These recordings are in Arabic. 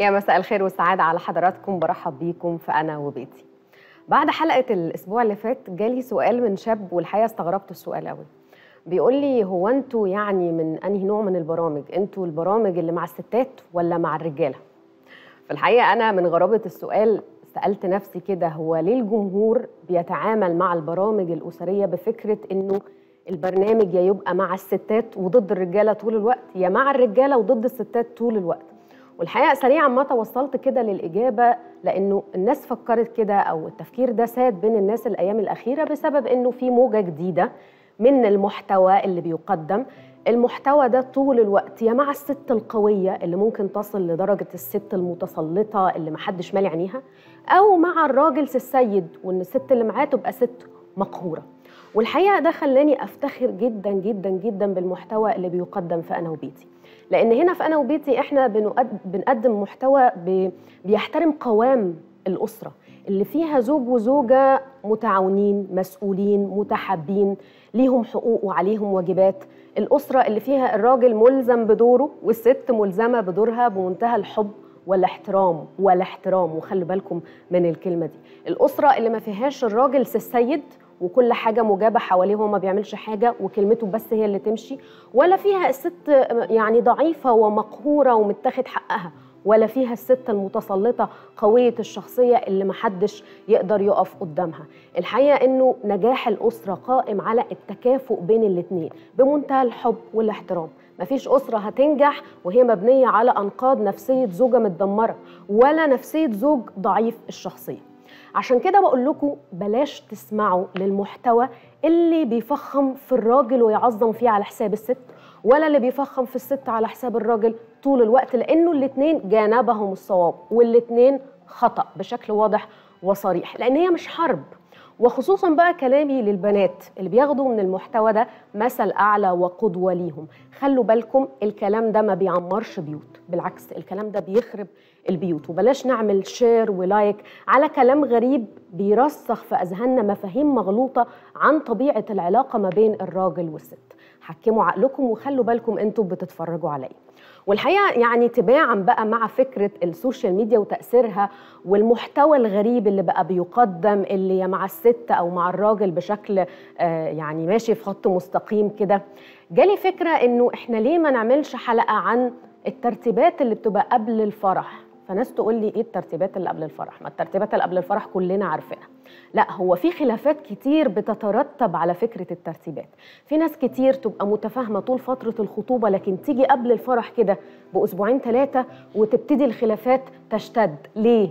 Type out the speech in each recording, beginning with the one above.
يا مساء الخير والسعادة على حضراتكم برحب بيكم في أنا وبيتي بعد حلقة الأسبوع اللي فات جالي سؤال من شاب والحقيقة استغربت السؤال قوي بيقول لي هو انتوا يعني من انهي نوع من البرامج انتوا البرامج اللي مع الستات ولا مع الرجاله في الحقيقه انا من غرابه السؤال سالت نفسي كده هو ليه الجمهور بيتعامل مع البرامج الاسريه بفكره انه البرنامج يا يبقى مع الستات وضد الرجاله طول الوقت يا مع الرجاله وضد الستات طول الوقت والحقيقه سريعا ما توصلت كده للاجابه لانه الناس فكرت كده او التفكير ده ساد بين الناس الايام الاخيره بسبب انه في موجه جديده من المحتوى اللي بيقدم المحتوى ده طول الوقت يا مع الست القوية اللي ممكن تصل لدرجة الست المتسلطة اللي محدش مال عينيها أو مع الراجل السيد وإن الست اللي معاه تبقى ست مقهورة والحقيقة ده خلاني أفتخر جدا جدا جدا بالمحتوى اللي بيقدم في أنا وبيتي لان هنا في انا وبيتي احنا بنقدم محتوى بيحترم قوام الاسره اللي فيها زوج وزوجه متعاونين مسؤولين متحابين ليهم حقوق وعليهم واجبات الاسره اللي فيها الراجل ملزم بدوره والست ملزمه بدورها بمنتهى الحب والاحترام والاحترام وخلي بالكم من الكلمه دي الاسره اللي ما فيهاش الراجل السيد وكل حاجه مجابه حواليه وهو ما بيعملش حاجه وكلمته بس هي اللي تمشي ولا فيها الست يعني ضعيفه ومقهوره ومتاخد حقها ولا فيها الست المتسلطة قوية الشخصية اللي محدش يقدر يقف قدامها الحقيقة أنه نجاح الأسرة قائم على التكافؤ بين الاتنين بمنتهى الحب والاحترام مفيش أسرة هتنجح وهي مبنية على أنقاض نفسية زوجة متدمرة ولا نفسية زوج ضعيف الشخصية عشان كده بقول لكم بلاش تسمعوا للمحتوى اللي بيفخم في الراجل ويعظم فيه على حساب الست ولا اللي بيفخم في الست على حساب الراجل طول الوقت لانه الاثنين جانبهم الصواب والاثنين خطا بشكل واضح وصريح لان هي مش حرب وخصوصا بقى كلامي للبنات اللي بياخدوا من المحتوى ده مثل اعلى وقدوه ليهم خلوا بالكم الكلام ده ما بيعمرش بيوت بالعكس الكلام ده بيخرب البيوت وبلاش نعمل شير ولايك على كلام غريب بيرسخ في اذهاننا مفاهيم مغلوطه عن طبيعه العلاقه ما بين الراجل والست حكموا عقلكم وخلوا بالكم انتم بتتفرجوا عليا والحقيقه يعني تباعا بقى مع فكره السوشيال ميديا وتاثيرها والمحتوى الغريب اللي بقى بيقدم اللي يا مع الست او مع الراجل بشكل آه، يعني ماشي في خط مستقيم كده جالي فكره انه احنا ليه ما نعملش حلقه عن الترتيبات اللي بتبقى قبل الفرح فناس تقول لي ايه الترتيبات اللي قبل الفرح ما الترتيبات اللي قبل الفرح كلنا عارفينها لا هو في خلافات كتير بتترتب على فكره الترتيبات في ناس كتير تبقى متفاهمه طول فتره الخطوبه لكن تيجي قبل الفرح كده باسبوعين ثلاثه وتبتدي الخلافات تشتد ليه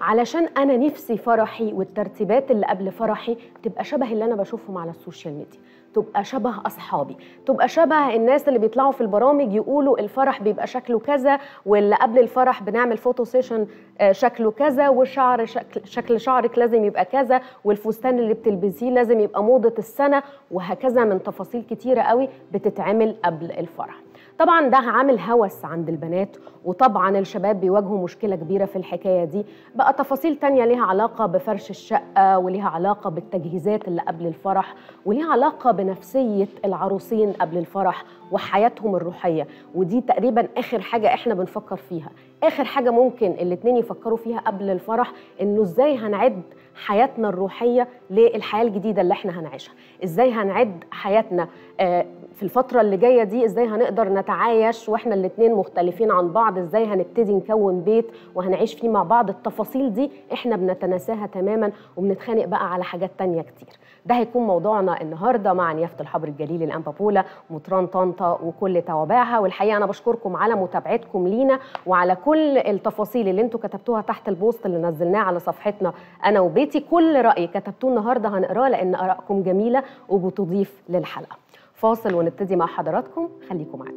علشان انا نفسي فرحي والترتيبات اللي قبل فرحي تبقى شبه اللي انا بشوفهم على السوشيال ميديا تبقى شبه اصحابي تبقى شبه الناس اللي بيطلعوا في البرامج يقولوا الفرح بيبقى شكله كذا واللي قبل الفرح بنعمل فوتو سيشن آه، شكله كذا والشعر شكل, شكل شعرك لازم يبقى كذا والفستان اللي بتلبسيه لازم يبقى موضه السنه وهكذا من تفاصيل كتيره قوي بتتعمل قبل الفرح طبعا ده عامل هوس عند البنات وطبعا الشباب بيواجهوا مشكله كبيره في الحكايه دي بقى تفاصيل تانية ليها علاقه بفرش الشقه وليها علاقه بالتجهيزات اللي قبل الفرح وليها علاقه بنفسيه العروسين قبل الفرح وحياتهم الروحيه ودي تقريبا اخر حاجه احنا بنفكر فيها اخر حاجه ممكن الاثنين يفكروا فيها قبل الفرح انه ازاي هنعد حياتنا الروحيه للحياه الجديده اللي احنا هنعيشها ازاي هنعد حياتنا آه، في الفترة اللي جاية دي ازاي هنقدر نتعايش واحنا الاتنين مختلفين عن بعض ازاي هنبتدي نكون بيت وهنعيش فيه مع بعض التفاصيل دي احنا بنتناساها تماما وبنتخانق بقى على حاجات تانية كتير ده هيكون موضوعنا النهاردة مع نيافة الحبر الجليل بولا مطران طنطا وكل توابعها والحقيقة أنا بشكركم على متابعتكم لينا وعلى كل التفاصيل اللي انتوا كتبتوها تحت البوست اللي نزلناه على صفحتنا أنا وبيتي كل رأي كتبتوه النهاردة هنقراه لأن آرائكم جميلة وبتضيف للحلقة فاصل ونبتدي مع حضراتكم خليكم معانا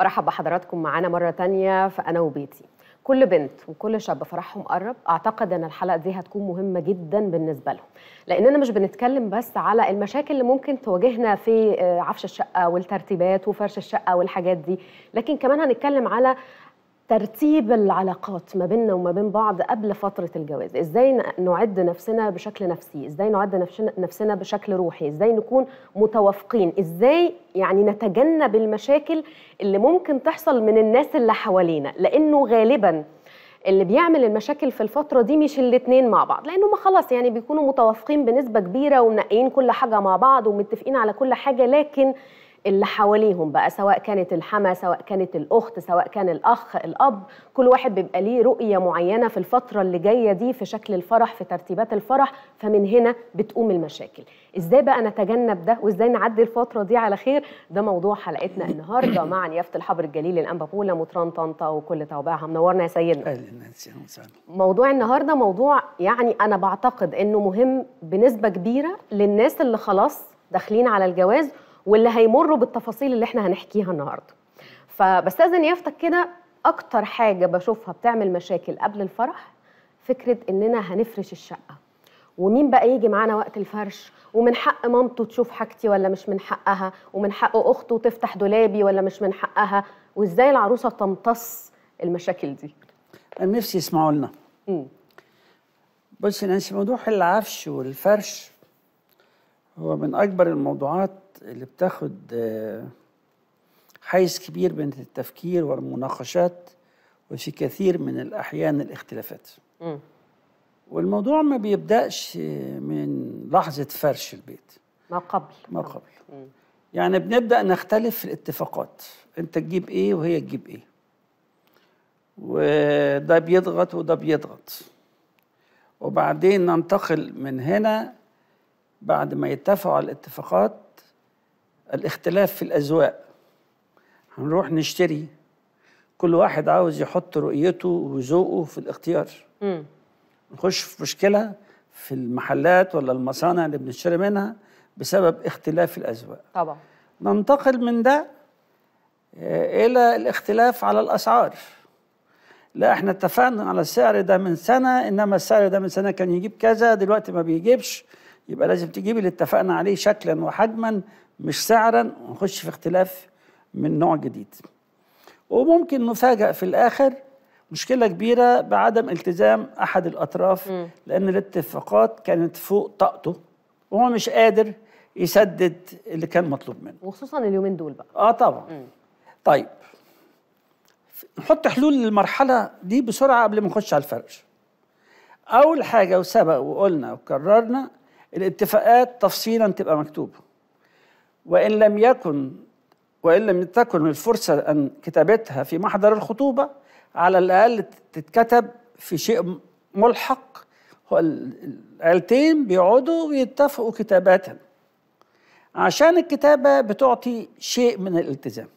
ارحب بحضراتكم معانا مرة تانية في أنا وبيتي كل بنت وكل شاب فرحهم قرب اعتقد ان الحلقه دي هتكون مهمه جدا بالنسبه لهم لاننا مش بنتكلم بس على المشاكل اللي ممكن تواجهنا في آه، عفش الشقه والترتيبات وفرش الشقه والحاجات دي لكن كمان هنتكلم على ترتيب العلاقات ما بيننا وما بين بعض قبل فترة الجواز إزاي نعد نفسنا بشكل نفسي إزاي نعد نفسنا بشكل روحي إزاي نكون متوافقين إزاي يعني نتجنب المشاكل اللي ممكن تحصل من الناس اللي حوالينا لأنه غالباً اللي بيعمل المشاكل في الفترة دي مش الاتنين مع بعض لأنه ما خلاص يعني بيكونوا متوافقين بنسبة كبيرة ومنقيين كل حاجة مع بعض ومتفقين على كل حاجة لكن اللي حواليهم بقى سواء كانت الحما سواء كانت الأخت سواء كان الأخ الأب كل واحد بيبقى ليه رؤية معينة في الفترة اللي جاية دي في شكل الفرح في ترتيبات الفرح فمن هنا بتقوم المشاكل إزاي بقى نتجنب ده وإزاي نعدي الفترة دي على خير ده موضوع حلقتنا النهاردة مع نيافة الحبر الجليل الأنبابولة مطران طنطا وكل توابعها منورنا يا سيدنا موضوع النهاردة موضوع يعني أنا بعتقد إنه مهم بنسبة كبيرة للناس اللي خلاص داخلين على الجواز واللي هيمروا بالتفاصيل اللي احنا هنحكيها النهارده فبستاذن يافتك كده اكتر حاجه بشوفها بتعمل مشاكل قبل الفرح فكره اننا هنفرش الشقه ومين بقى يجي معانا وقت الفرش ومن حق مامته تشوف حاجتي ولا مش من حقها ومن حق اخته تفتح دولابي ولا مش من حقها وازاي العروسه تمتص المشاكل دي انا نفسي يسمعوا لنا بصي نانسي موضوع العفش والفرش هو من اكبر الموضوعات اللي بتاخد آه، حيز كبير من التفكير والمناقشات وفي كثير من الأحيان الاختلافات م. والموضوع ما بيبدأش آه، من لحظة فرش البيت ما قبل ما قبل م. يعني بنبدأ نختلف في الاتفاقات أنت تجيب إيه وهي تجيب إيه وده بيضغط وده بيضغط وبعدين ننتقل من هنا بعد ما يتفقوا على الاتفاقات الاختلاف في الأذواق هنروح نشتري كل واحد عاوز يحط رؤيته وذوقه في الاختيار مم. نخش في مشكلة في المحلات ولا المصانع اللي بنشتري منها بسبب اختلاف الأذواق طبعا ننتقل من ده آه، إلى الاختلاف على الأسعار لا احنا اتفقنا على السعر ده من سنة إنما السعر ده من سنة كان يجيب كذا دلوقتي ما بيجيبش يبقى لازم تجيب اللي اتفقنا عليه شكلا وحجما مش سعرا ونخش في اختلاف من نوع جديد وممكن نفاجأ في الآخر مشكلة كبيرة بعدم التزام أحد الأطراف م. لأن الاتفاقات كانت فوق طاقته وهو مش قادر يسدد اللي كان مطلوب منه وخصوصا اليومين دول بقى اه طبعا م. طيب نحط حلول للمرحله دي بسرعه قبل ما نخش على الفرش اول حاجه وسبق وقلنا وكررنا الاتفاقات تفصيلا تبقى مكتوبه وإن لم يكن وإن لم تكن الفرصة أن كتابتها في محضر الخطوبة على الأقل تتكتب في شيء ملحق العيلتين بيقعدوا ويتفقوا كتاباتا عشان الكتابة بتعطي شيء من الالتزام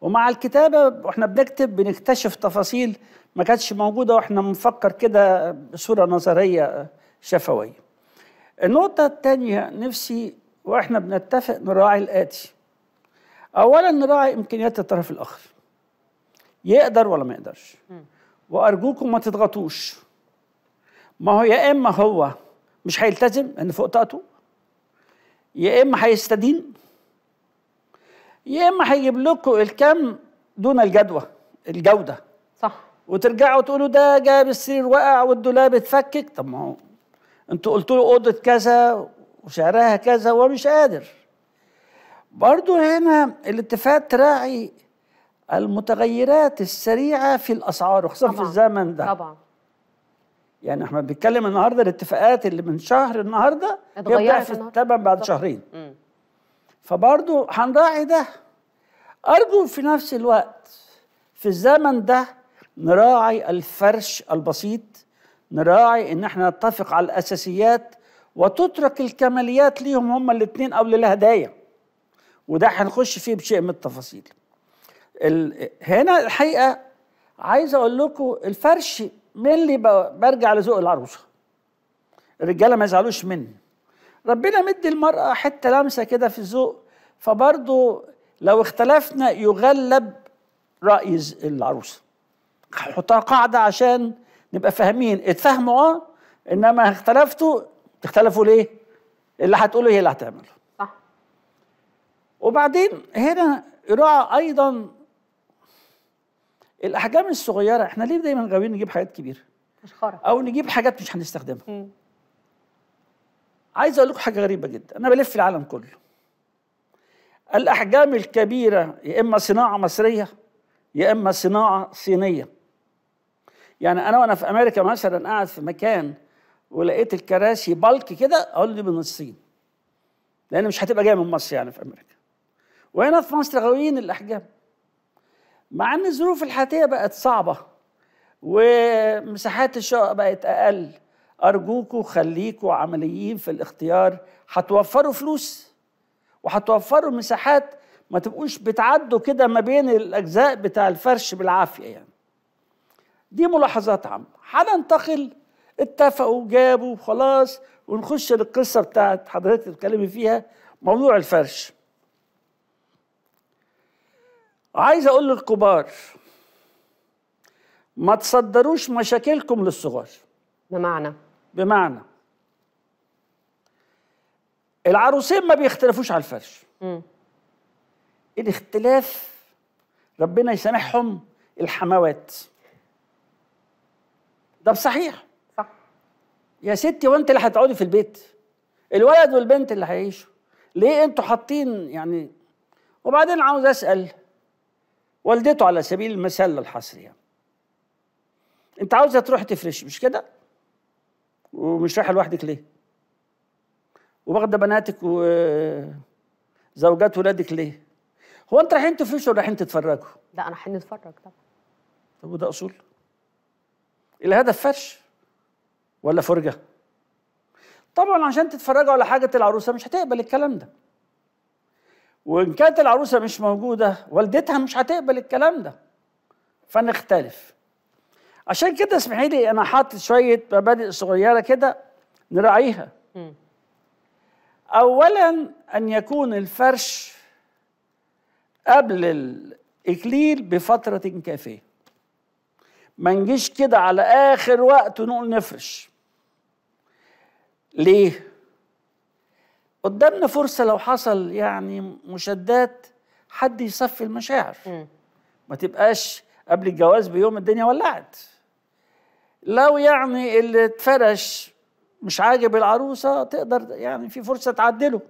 ومع الكتابة واحنا بنكتب بنكتشف تفاصيل ما كانتش موجودة واحنا بنفكر كده بصورة نظرية شفوية النقطة الثانية نفسي واحنا بنتفق نراعي الآتي أولا نراعي إمكانيات الطرف الآخر يقدر ولا ما يقدرش وأرجوكم ما تضغطوش ما هو يا إما هو مش هيلتزم إن فوق طاقته يا إما هيستدين يا إما هيجيب لكم الكم دون الجدوى الجودة صح وترجعوا تقولوا ده جاب السرير وقع والدولاب اتفكك طب ما هو انتوا قلتوا له اوضه كذا وسعرها كذا ومش مش قادر برضه هنا الاتفاق تراعي المتغيرات السريعه في الاسعار وخصوصا في الزمن ده طبعا يعني احنا بنتكلم النهارده الاتفاقات اللي من شهر النهارده يبدأ في الثمن بعد طبعا. شهرين فبرضو فبرضه هنراعي ده ارجو في نفس الوقت في الزمن ده نراعي الفرش البسيط نراعي ان احنا نتفق على الاساسيات وتترك الكماليات ليهم هما الاثنين او للهدايا وده هنخش فيه بشيء من التفاصيل هنا الحقيقه عايز اقول لكم الفرش اللي برجع لذوق العروسه الرجاله ما يزعلوش مني ربنا مدي المراه حته لمسه كده في الذوق فبرضه لو اختلفنا يغلب راي العروسه هحطها قاعده عشان نبقى فاهمين اتفهموا اه انما اختلفتوا تختلفوا ليه؟ اللي هتقوله هي اللي هتعمله صح وبعدين هنا يراعى ايضا الاحجام الصغيره احنا ليه دايما غاويين نجيب حاجات كبيره او نجيب حاجات مش هنستخدمها مم. عايز اقول لكم حاجه غريبه جدا انا بلف العالم كله الاحجام الكبيره يا اما صناعه مصريه يا اما صناعه صينيه يعني انا وانا في امريكا مثلا قاعد في مكان ولقيت الكراسي بالك كده اقول دي من الصين لان مش هتبقى جايه من مصر يعني في امريكا وهنا في مصر غاويين الاحجام مع ان الظروف الحياتيه بقت صعبه ومساحات الشقق بقت اقل ارجوكوا خليكوا عمليين في الاختيار هتوفروا فلوس وهتوفروا مساحات ما تبقوش بتعدوا كده ما بين الاجزاء بتاع الفرش بالعافيه يعني دي ملاحظات عامه هننتقل اتفقوا جابوا خلاص ونخش للقصة بتاعت حضرتك تتكلمي فيها موضوع الفرش عايز أقول للكبار ما تصدروش مشاكلكم للصغار بمعنى بمعنى العروسين ما بيختلفوش على الفرش م. الاختلاف ربنا يسامحهم الحماوات ده بصحيح يا ستي وانت اللي هتقعدي في البيت الولد والبنت اللي هيعيشوا ليه انتوا حاطين يعني وبعدين عاوز اسال والدته على سبيل المثال الحصري يعني انت عاوزه تروح تفرش مش كده ومش رايحه لوحدك ليه وواخده بناتك وزوجات ولادك ليه هو انت رايحين تفرشوا ولا رايحين تتفرجوا لا انا رايحين نتفرج طبعا طب وده اصول الهدف فرش ولا فرجه طبعا عشان تتفرجوا على حاجه العروسه مش هتقبل الكلام ده وان كانت العروسه مش موجوده والدتها مش هتقبل الكلام ده فنختلف عشان كده اسمحي لي انا حاطط شويه مبادئ صغيره كده نراعيها اولا ان يكون الفرش قبل الاكليل بفتره كافيه ما نجيش كده على اخر وقت ونقول نفرش ليه؟ قدامنا فرصة لو حصل يعني مشادات حد يصفي المشاعر ما تبقاش قبل الجواز بيوم الدنيا ولعت لو يعني اللي اتفرش مش عاجب العروسة تقدر يعني في فرصة تعدله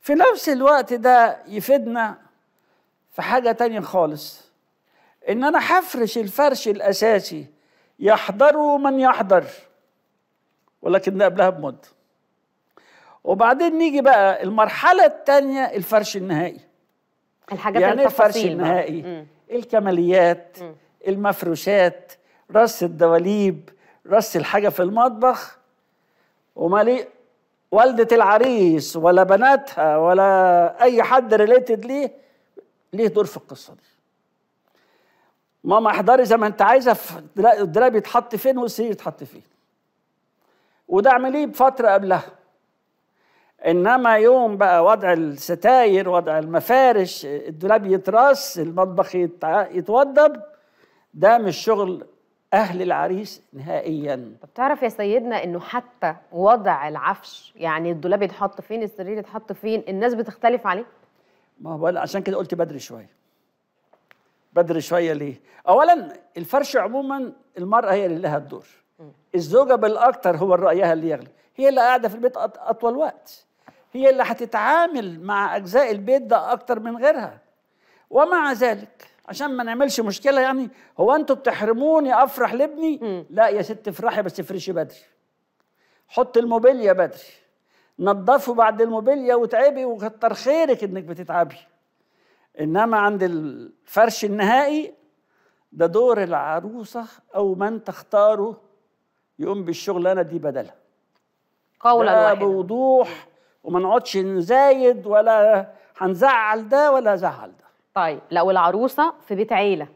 في نفس الوقت ده يفيدنا في حاجة تانية خالص إن أنا حفرش الفرش الأساسي يحضره من يحضر ولكن قبلها بمده وبعدين نيجي بقى المرحله الثانيه الفرش النهائي الحاجات يعني إيه الفرش النهائي مم. الكماليات مم. المفروشات رص الدواليب رص الحاجه في المطبخ ومالي والدة العريس ولا بناتها ولا أي حد ريليتد ليه ليه دور في القصة دي ماما احضري زي ما انت عايزة الدولاب يتحط فين والسرير يتحط فين وده عمليه بفتره قبلها انما يوم بقى وضع الستاير وضع المفارش الدولاب يترس المطبخ يتوضب ده مش شغل اهل العريس نهائيا طب تعرف يا سيدنا انه حتى وضع العفش يعني الدولاب يتحط فين السرير يتحط فين الناس بتختلف عليه ما هو عشان كده قلت بدري شويه بدري شويه ليه اولا الفرش عموما المراه هي اللي لها الدور الزوجه بالاكثر هو رايها اللي يغلب هي اللي قاعده في البيت اطول وقت هي اللي هتتعامل مع اجزاء البيت ده اكتر من غيرها ومع ذلك عشان ما نعملش مشكله يعني هو انتوا بتحرموني افرح لابني لا يا ست افرحي بس افرشي بدري حط الموبيليا بدري نظفه بعد الموبيليا وتعبي وكتر خيرك انك بتتعبي انما عند الفرش النهائي ده دور العروسه او من تختاره يقوم بالشغلانه دي بدلها قولا واحدا بوضوح وما نقعدش نزايد ولا هنزعل ده ولا زعل ده طيب لو العروسه في بيت عيله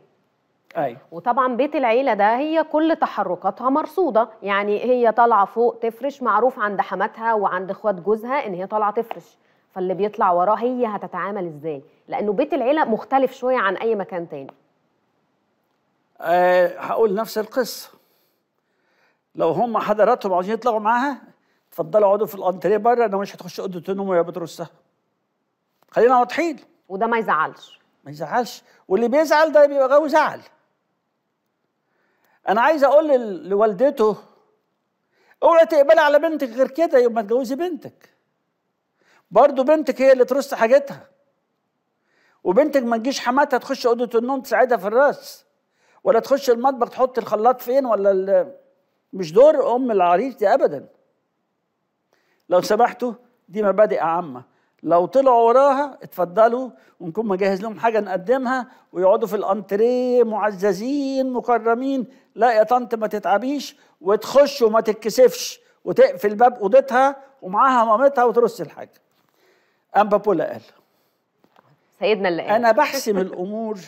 ايوه وطبعا بيت العيله ده هي كل تحركاتها مرصوده يعني هي طالعه فوق تفرش معروف عند حماتها وعند اخوات جوزها ان هي طالعه تفرش فاللي بيطلع وراه هي هتتعامل ازاي لانه بيت العيله مختلف شويه عن اي مكان تاني أه هقول نفس القصه لو هم حضراتهم عاوزين يطلعوا معاها اتفضلوا اقعدوا في الانتريه بره انا مش هتخش اوضه النوم ويا بترسها خلينا واضحين وده ما يزعلش ما يزعلش واللي بيزعل ده بيبقى غاوي زعل انا عايز اقول لوالدته اوعي تقبلي على بنتك غير كده يوم ما تجوزي بنتك برضه بنتك هي اللي ترص حاجتها وبنتك ما تجيش حماتها تخش اوضه النوم تساعدها في الراس ولا تخش المطبخ تحط الخلاط فين ولا مش دور ام العريس دي ابدا لو سمحتوا دي مبادئ عامه لو طلعوا وراها اتفضلوا ونكون مجهز لهم حاجه نقدمها ويقعدوا في الانتريه معززين مكرمين لا يا طنط ما تتعبيش وتخش وما تتكسفش وتقفل باب اوضتها ومعاها مامتها وترص الحاجه ام بابولا قال سيدنا اللي قال انا بحسم الامور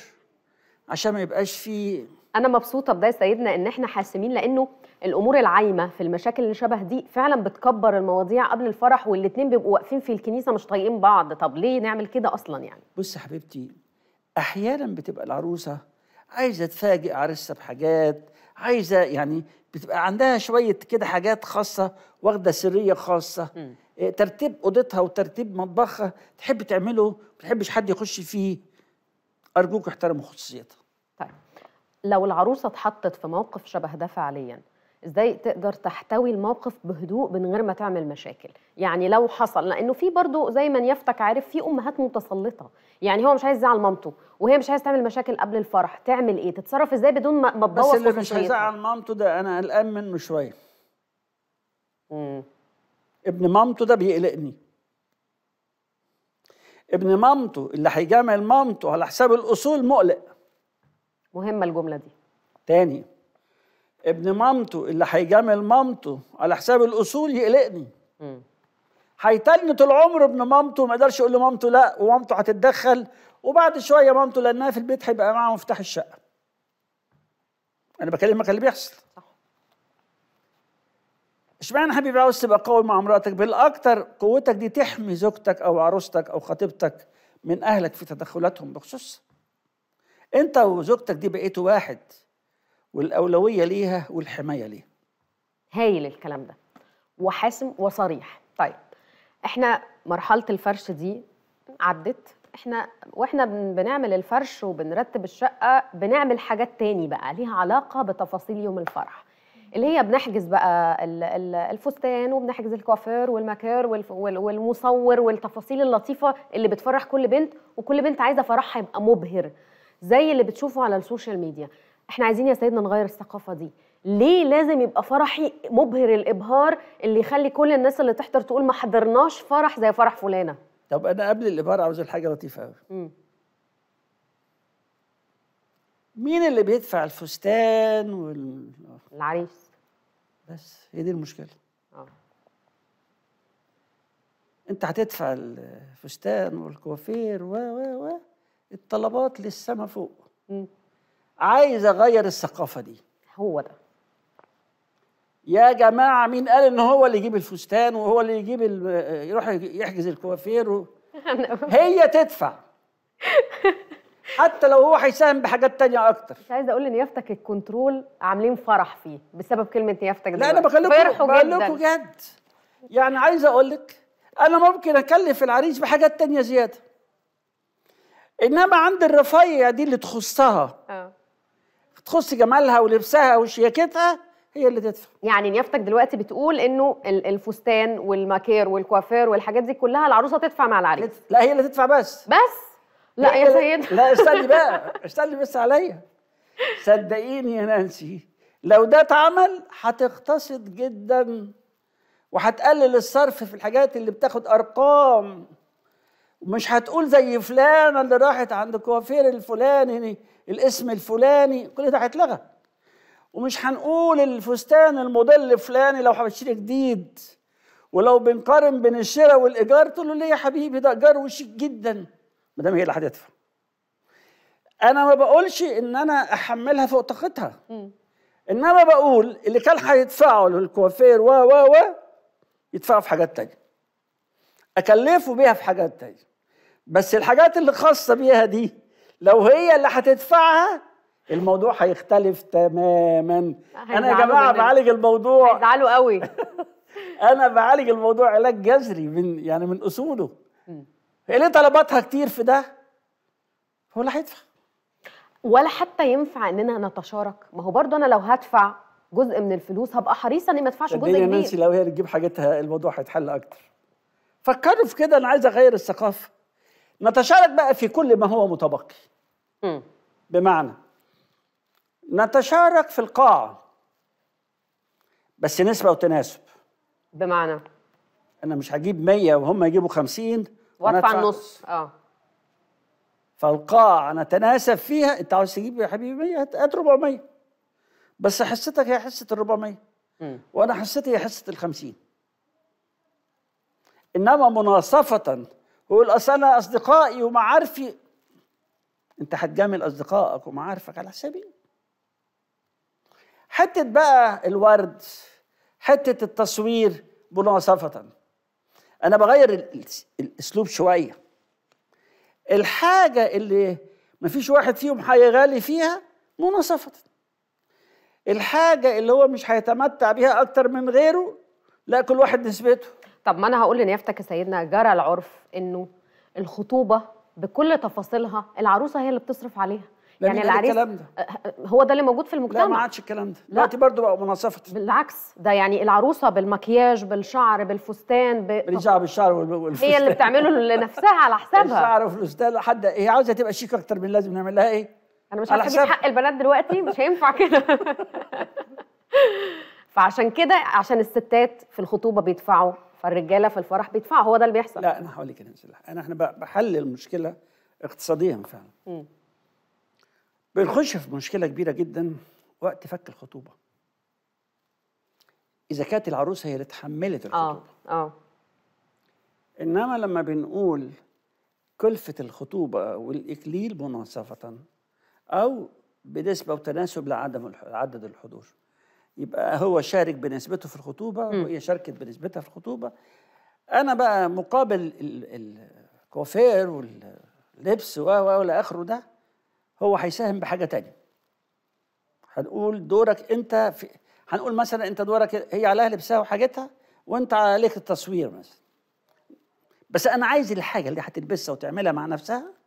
عشان ما يبقاش فيه انا مبسوطه بده سيدنا ان احنا حاسمين لانه الامور العايمه في المشاكل اللي شبه دي فعلا بتكبر المواضيع قبل الفرح والاثنين بيبقوا واقفين في الكنيسه مش طايقين بعض طب ليه نعمل كده اصلا يعني بص يا حبيبتي احيانا بتبقى العروسه عايزه تفاجئ عريسها بحاجات عايزه يعني بتبقى عندها شويه كده حاجات خاصه واخده سريه خاصه م. آه، ترتيب اوضتها وترتيب مطبخها تحب تعمله ما تحبش حد يخش فيه ارجوك احترموا خصوصيتها طيب لو العروسه اتحطت في موقف شبه ده فعليا ازاي تقدر تحتوي الموقف بهدوء من غير ما تعمل مشاكل يعني لو حصل لانه في برضه زي من يفتك عارف في امهات متسلطه يعني هو مش عايز يزعل مامته وهي مش عايز تعمل مشاكل قبل الفرح تعمل ايه تتصرف ازاي بدون ما تبوظ بس اللي مش هيزعل مامته ده انا قلقان منه شويه امم ابن مامته ده بيقلقني ابن مامته اللي هيجامل مامته على حساب الاصول مقلق مهمه الجمله دي تاني ابن مامته اللي هيجامل مامته على حساب الاصول يقلقني هيتلني طول عمره ابن مامته ما يقدرش يقول لمامته لا ومامته هتتدخل وبعد شويه مامته لانها في البيت هيبقى معاها مفتاح الشقه انا بكلمك اللي بيحصل صح اشمعنى حبيبي عاوز تبقى قوي مع مراتك بالاكثر قوتك دي تحمي زوجتك او عروستك او خطيبتك من اهلك في تدخلاتهم بخصوص انت وزوجتك دي بقيتوا واحد والاولويه ليها والحمايه ليها هايل الكلام ده وحاسم وصريح طيب احنا مرحله الفرش دي عدت احنا واحنا بنعمل الفرش وبنرتب الشقه بنعمل حاجات تاني بقى ليها علاقه بتفاصيل يوم الفرح اللي هي بنحجز بقى الفستان وبنحجز الكوافير والمكار والمصور والتفاصيل اللطيفه اللي بتفرح كل بنت وكل بنت عايزه فرحها يبقى مبهر زي اللي بتشوفه على السوشيال ميديا احنا عايزين يا سيدنا نغير الثقافه دي ليه لازم يبقى فرحي مبهر الابهار اللي يخلي كل الناس اللي تحضر تقول ما حضرناش فرح زي فرح فلانه طب انا قبل الابهار عاوز حاجه لطيفه قوي مين اللي بيدفع الفستان وال العريس بس هي دي المشكله اه انت هتدفع الفستان والكوافير و و و الطلبات للسما فوق مم. عايز اغير الثقافه دي هو ده يا جماعه مين قال ان هو اللي يجيب الفستان وهو اللي يجيب يروح يحجز الكوافير و... هي تدفع حتى لو هو هيساهم بحاجات تانية اكتر مش عايزه اقول ان يافتك الكنترول عاملين فرح فيه بسبب كلمه يافتك لا انا بكلمكم بكلمكم جد يعني عايزه اقول لك انا ممكن اكلف العريس بحاجات تانية زياده انما عند الرفيع دي اللي تخصها أه. تخص جمالها ولبسها وشياكتها هي اللي تدفع يعني نيافتك دلوقتي بتقول انه الفستان والماكير والكوافير والحاجات دي كلها العروسه تدفع مع العريس لا هي اللي تدفع بس بس لا يا سيد لا استني بقى استني بس عليا صدقيني يا نانسي لو ده اتعمل هتقتصد جدا وهتقلل الصرف في الحاجات اللي بتاخد ارقام مش هتقول زي فلانة اللي راحت عند الكوافير الفلاني الاسم الفلاني كل ده هيتلغى ومش هنقول الفستان الموديل الفلاني لو هشتري جديد ولو بنقارن بين الشراء والايجار تقول له ليه يا حبيبي ده ايجار وشيك جدا ما دام هي اللي هتدفع انا ما بقولش ان انا احملها فوق طاقتها انما بقول اللي كان هيدفعه للكوافير و و و يدفعه في حاجات تانية اكلفه بيها في حاجات تانية بس الحاجات اللي خاصه بيها دي لو هي اللي هتدفعها الموضوع هيختلف تماما انا يا جماعه بعالج الموضوع هيزعلوا قوي انا بعالج الموضوع علاج جذري من يعني من اصوله هي ليه طلباتها كتير في ده هو اللي هيدفع ولا حتى ينفع اننا نتشارك ما هو برضه انا لو هدفع جزء من الفلوس هبقى حريصه اني ما ادفعش جزء كبير لو هي اللي تجيب حاجتها الموضوع هيتحل اكتر فكروا في كده انا عايز اغير الثقافه نتشارك بقى في كل ما هو متبقي م. بمعنى نتشارك في القاع بس نسبة وتناسب بمعنى أنا مش هجيب 100 وهم يجيبوا 50 وأدفع النص أه فالقاع نتناسب فيها أنت عاوز تجيب يا حبيبي 100 هات 400 بس حصتك هي حصة ال 400 وأنا حصتي هي حصة ال 50 إنما مناصفة ويقول اصل انا اصدقائي ومعارفي انت هتجامل اصدقائك ومعارفك على حسابي حته بقى الورد حته التصوير مناصفه انا بغير الاسلوب شويه الحاجه اللي مفيش واحد فيهم هيغالي فيها مناصفه الحاجه اللي هو مش هيتمتع بيها اكتر من غيره لا كل واحد نسبته طب ما انا هقول لنيافتك يا سيدنا جرى العرف انه الخطوبه بكل تفاصيلها العروسه هي اللي بتصرف عليها يعني العريس الكلام ده؟ أه، أه، هو ده اللي موجود في المجتمع لا ما عادش الكلام ده دلوقتي برضه بقى مناصفه بالعكس ده يعني العروسه بالمكياج بالشعر بالفستان ب... بالشعر دعوه بالشعر والفستان هي اللي بتعمله لنفسها على حسابها الشعر والفستان لحد هي عاوزه تبقى شيك اكتر من لازم نعمل لها ايه انا مش عارفه حق البنات دلوقتي مش هينفع كده فعشان كده عشان الستات في الخطوبه بيدفعوا فالرجاله في الفرح بيدفعوا هو ده اللي بيحصل لا انا هقول لك يا انا احنا بحل المشكله اقتصاديا فعلا بنخش في مشكله كبيره جدا وقت فك الخطوبه اذا كانت العروسه هي اللي اتحملت آه، الخطوبه اه اه انما لما بنقول كلفه الخطوبه والاكليل مناصفه او بنسبه وتناسب لعدم عدد الحضور يبقى هو شارك بنسبته في الخطوبه وهي شاركت بنسبتها في الخطوبه انا بقى مقابل الكوافير واللبس و الى اخره ده هو هيساهم بحاجه تانية هنقول دورك انت في هنقول مثلا انت دورك هي عليها لبسها وحاجتها وانت عليك التصوير مثلا بس انا عايز الحاجه اللي هتلبسها وتعملها مع نفسها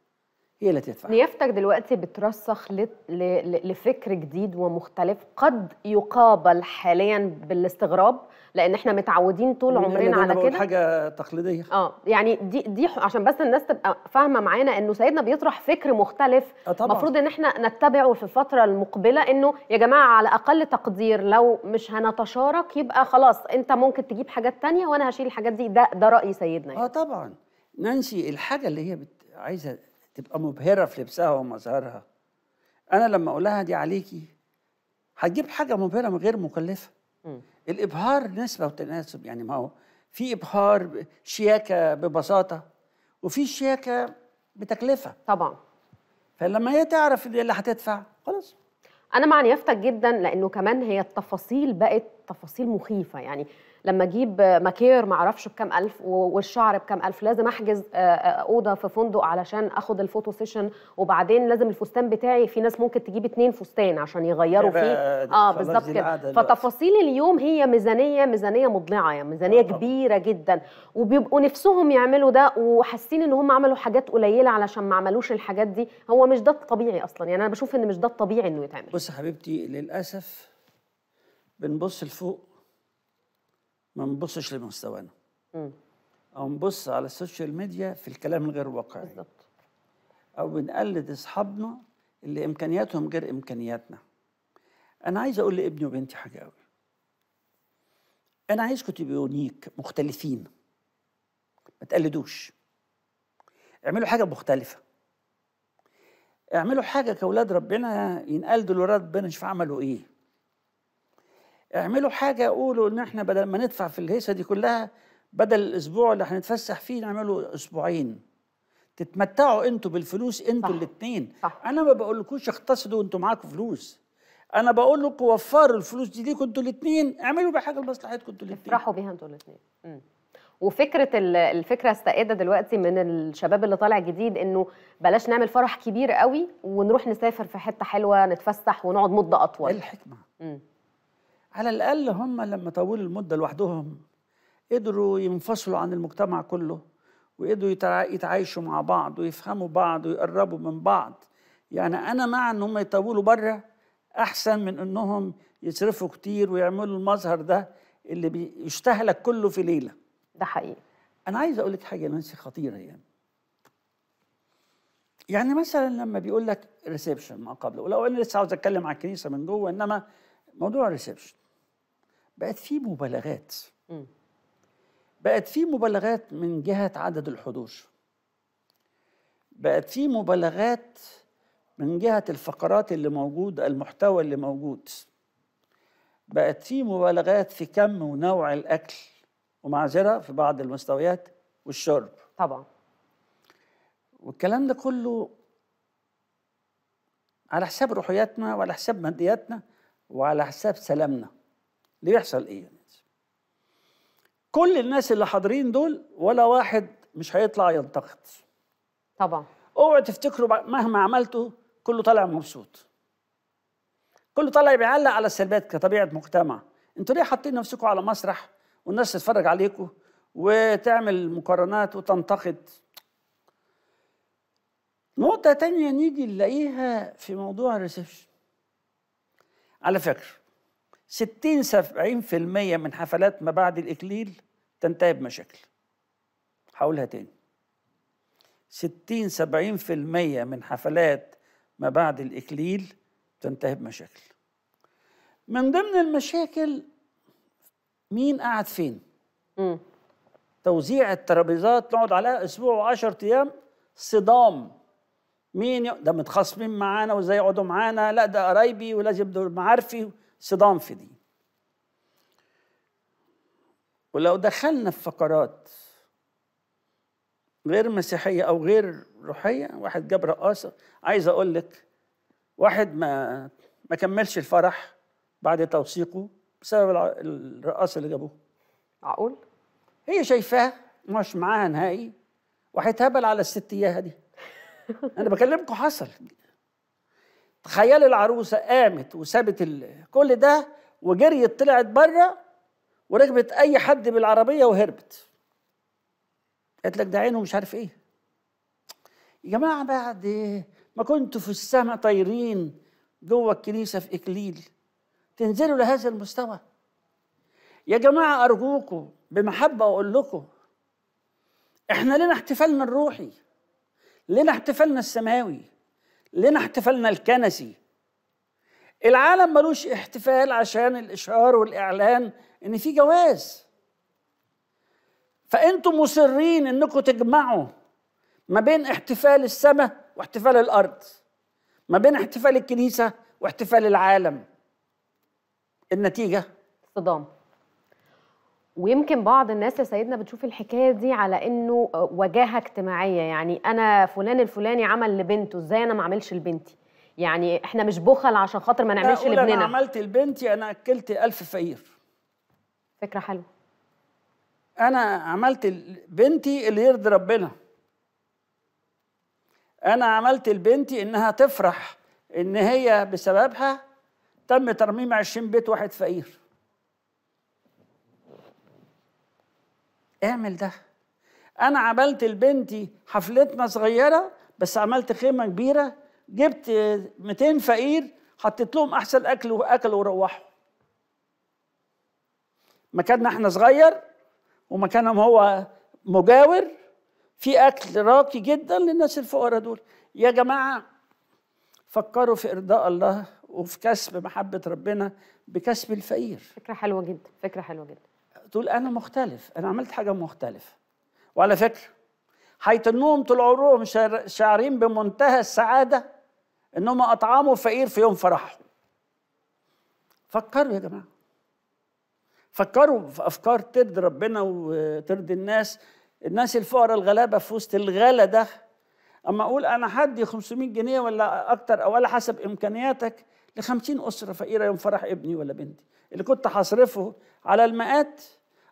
هي اللي تدفع نيافتك دلوقتي بترسخ ل... ل... لفكر جديد ومختلف قد يقابل حاليا بالاستغراب لان احنا متعودين طول عمرنا على كده حاجه تقليديه اه يعني دي دي عشان بس الناس تبقى فاهمه معانا انه سيدنا بيطرح فكر مختلف آه، المفروض ان احنا نتبعه في الفتره المقبله انه يا جماعه على اقل تقدير لو مش هنتشارك يبقى خلاص انت ممكن تجيب حاجات تانية وانا هشيل الحاجات دي ده ده راي سيدنا يعني. اه طبعا نانسي الحاجه اللي هي بت... عايزه تبقى مبهرة في لبسها ومظهرها أنا لما أقولها دي عليكي هتجيب حاجة مبهرة من غير مكلفة م. الإبهار نسبة وتناسب يعني ما هو في إبهار شياكة ببساطة وفي شياكة بتكلفة طبعا فلما هي تعرف اللي هتدفع خلاص انا مع نيافتك جدا لانه كمان هي التفاصيل بقت تفاصيل مخيفه يعني لما اجيب ماكير ما اعرفش بكام الف والشعر بكام الف لازم احجز آه، آه، اوضه في فندق علشان اخد الفوتو سيشن وبعدين لازم الفستان بتاعي في ناس ممكن تجيب اتنين فستان عشان يغيروا فيه اه بالظبط كده فتفاصيل اليوم هي ميزانيه ميزانيه مضلعه يعني ميزانيه آه، كبيره جدا وبيبقوا نفسهم يعملوا ده وحاسين ان هم عملوا حاجات قليله علشان ما عملوش الحاجات دي هو مش ده الطبيعي اصلا يعني انا بشوف ان مش ده الطبيعي انه يتعمل بص حبيبتي للاسف بنبص لفوق ما نبصش لمستوانا او نبص على السوشيال ميديا في الكلام الغير واقعي بالظبط او بنقلد اصحابنا اللي امكانياتهم غير امكانياتنا انا عايز اقول لابني وبنتي حاجه قوي انا عايزكم تبقوا يونيك مختلفين ما تقلدوش اعملوا حاجه مختلفه اعملوا حاجه كاولاد ربنا ينقلدوا لولاد ربنا نشوف عملوا ايه اعملوا حاجه قولوا ان احنا بدل ما ندفع في الهيصه دي كلها بدل الاسبوع اللي هنتفسح فيه نعمله اسبوعين تتمتعوا انتوا بالفلوس انتوا الاثنين انا ما بقولكوش اقتصدوا انتوا معاكم فلوس انا بقول لكم وفروا الفلوس دي ليكم انتوا الاثنين اعملوا بحاجه لمصلحتكم انتوا الاثنين افرحوا بيها انتوا الاثنين وفكره الفكره السائده دلوقتي من الشباب اللي طالع جديد انه بلاش نعمل فرح كبير قوي ونروح نسافر في حته حلوه نتفسح ونقعد مده اطول الحكمه مم. على الأقل هم لما طولوا المدة لوحدهم قدروا ينفصلوا عن المجتمع كله وقدروا يتعايشوا مع بعض ويفهموا بعض ويقربوا من بعض يعني أنا مع إن هم يطولوا بره أحسن من إنهم يصرفوا كتير ويعملوا المظهر ده اللي بيستهلك كله في ليلة ده حقيقي أنا عايز أقول لك حاجة نانسي خطيرة يعني يعني مثلا لما بيقول لك ريسبشن ما قبله ولو أنا لسه عاوز أتكلم على الكنيسة من جوه إنما موضوع الريسبشن بقت في مبالغات بقت في مبالغات من جهة عدد الحضور بقت في مبالغات من جهة الفقرات اللي موجودة المحتوى اللي موجود بقت في مبالغات في كم ونوع الأكل ومعذرة في بعض المستويات والشرب طبعا والكلام ده كله على حساب روحياتنا وعلى حساب مادياتنا وعلى حساب سلامنا اللي بيحصل ايه يا ناس كل الناس اللي حاضرين دول ولا واحد مش هيطلع ينتقد طبعا اوعوا تفتكروا مهما عملتوا كله طالع مبسوط كله طالع بيعلق على السلبيات كطبيعه مجتمع انتوا ليه حاطين نفسكم على مسرح والناس تتفرج عليكم وتعمل مقارنات وتنتقد نقطة تانية نيجي نلاقيها في موضوع الريسبشن على فكرة 60 70% من حفلات ما بعد الإكليل تنتهي بمشاكل هقولها تاني 60 70% من حفلات ما بعد الإكليل تنتهي بمشاكل من ضمن المشاكل مين قعد فين م. توزيع الترابيزات نقعد عليها أسبوع و10 أيام صدام مين ده متخاصمين معانا وازاي يقعدوا معانا لا ده قرايبي ولازم دول معارفي صدام في دي ولو دخلنا في فقرات غير مسيحية أو غير روحية واحد جاب رقاصة عايز أقول لك واحد ما ما كملش الفرح بعد توثيقه بسبب الرقاصة اللي جابوه معقول؟ هي شايفاه مش معاها نهائي وهيتهبل على الست دي انا بكلمكم حصل تخيل العروسه قامت وسابت كل ده وجريت طلعت بره وركبت اي حد بالعربيه وهربت قالت لك ده عينه مش عارف ايه يا جماعه بعد ما كنتوا في السماء طايرين جوه الكنيسه في اكليل تنزلوا لهذا المستوى يا جماعه ارجوكم بمحبه اقول لكم احنا لنا احتفالنا الروحي لنا احتفالنا السماوي لنا احتفالنا الكنسي العالم ملوش احتفال عشان الاشهار والاعلان ان في جواز فانتم مصرين انكم تجمعوا ما بين احتفال السماء واحتفال الارض ما بين احتفال الكنيسه واحتفال العالم النتيجه صدام ويمكن بعض الناس يا سيدنا بتشوف الحكايه دي على انه آه، وجاهه اجتماعيه يعني انا فلان الفلاني عمل لبنته ازاي انا ما اعملش لبنتي يعني احنا مش بخل عشان خاطر ما نعملش لبننا انا عملت لبنتي انا اكلت ألف فقير فكره حلوه انا عملت لبنتي اللي يرضي ربنا انا عملت لبنتي انها تفرح ان هي بسببها تم ترميم 20 بيت واحد فقير اعمل ده انا عملت لبنتي حفلتنا صغيره بس عملت خيمه كبيره جبت 200 فقير حطيت لهم احسن اكل واكلوا وروحوا مكاننا احنا صغير ومكانهم هو مجاور في اكل راقي جدا للناس الفقراء دول يا جماعه فكروا في ارضاء الله وفي كسب محبه ربنا بكسب الفقير فكره حلوه جدا فكره حلوه جدا تقول انا مختلف انا عملت حاجه مختلفه وعلى فكره حيث انهم طول عمرهم شاعرين بمنتهى السعاده انهم اطعموا فقير في يوم فرحهم فكروا يا جماعه فكروا في افكار ترضي ربنا وترضي الناس الناس الفقراء الغلابه في وسط الغلا ده اما اقول انا حدي 500 جنيه ولا اكتر او على حسب امكانياتك ل 50 اسره فقيره يوم فرح ابني ولا بنتي اللي كنت هصرفه على المئات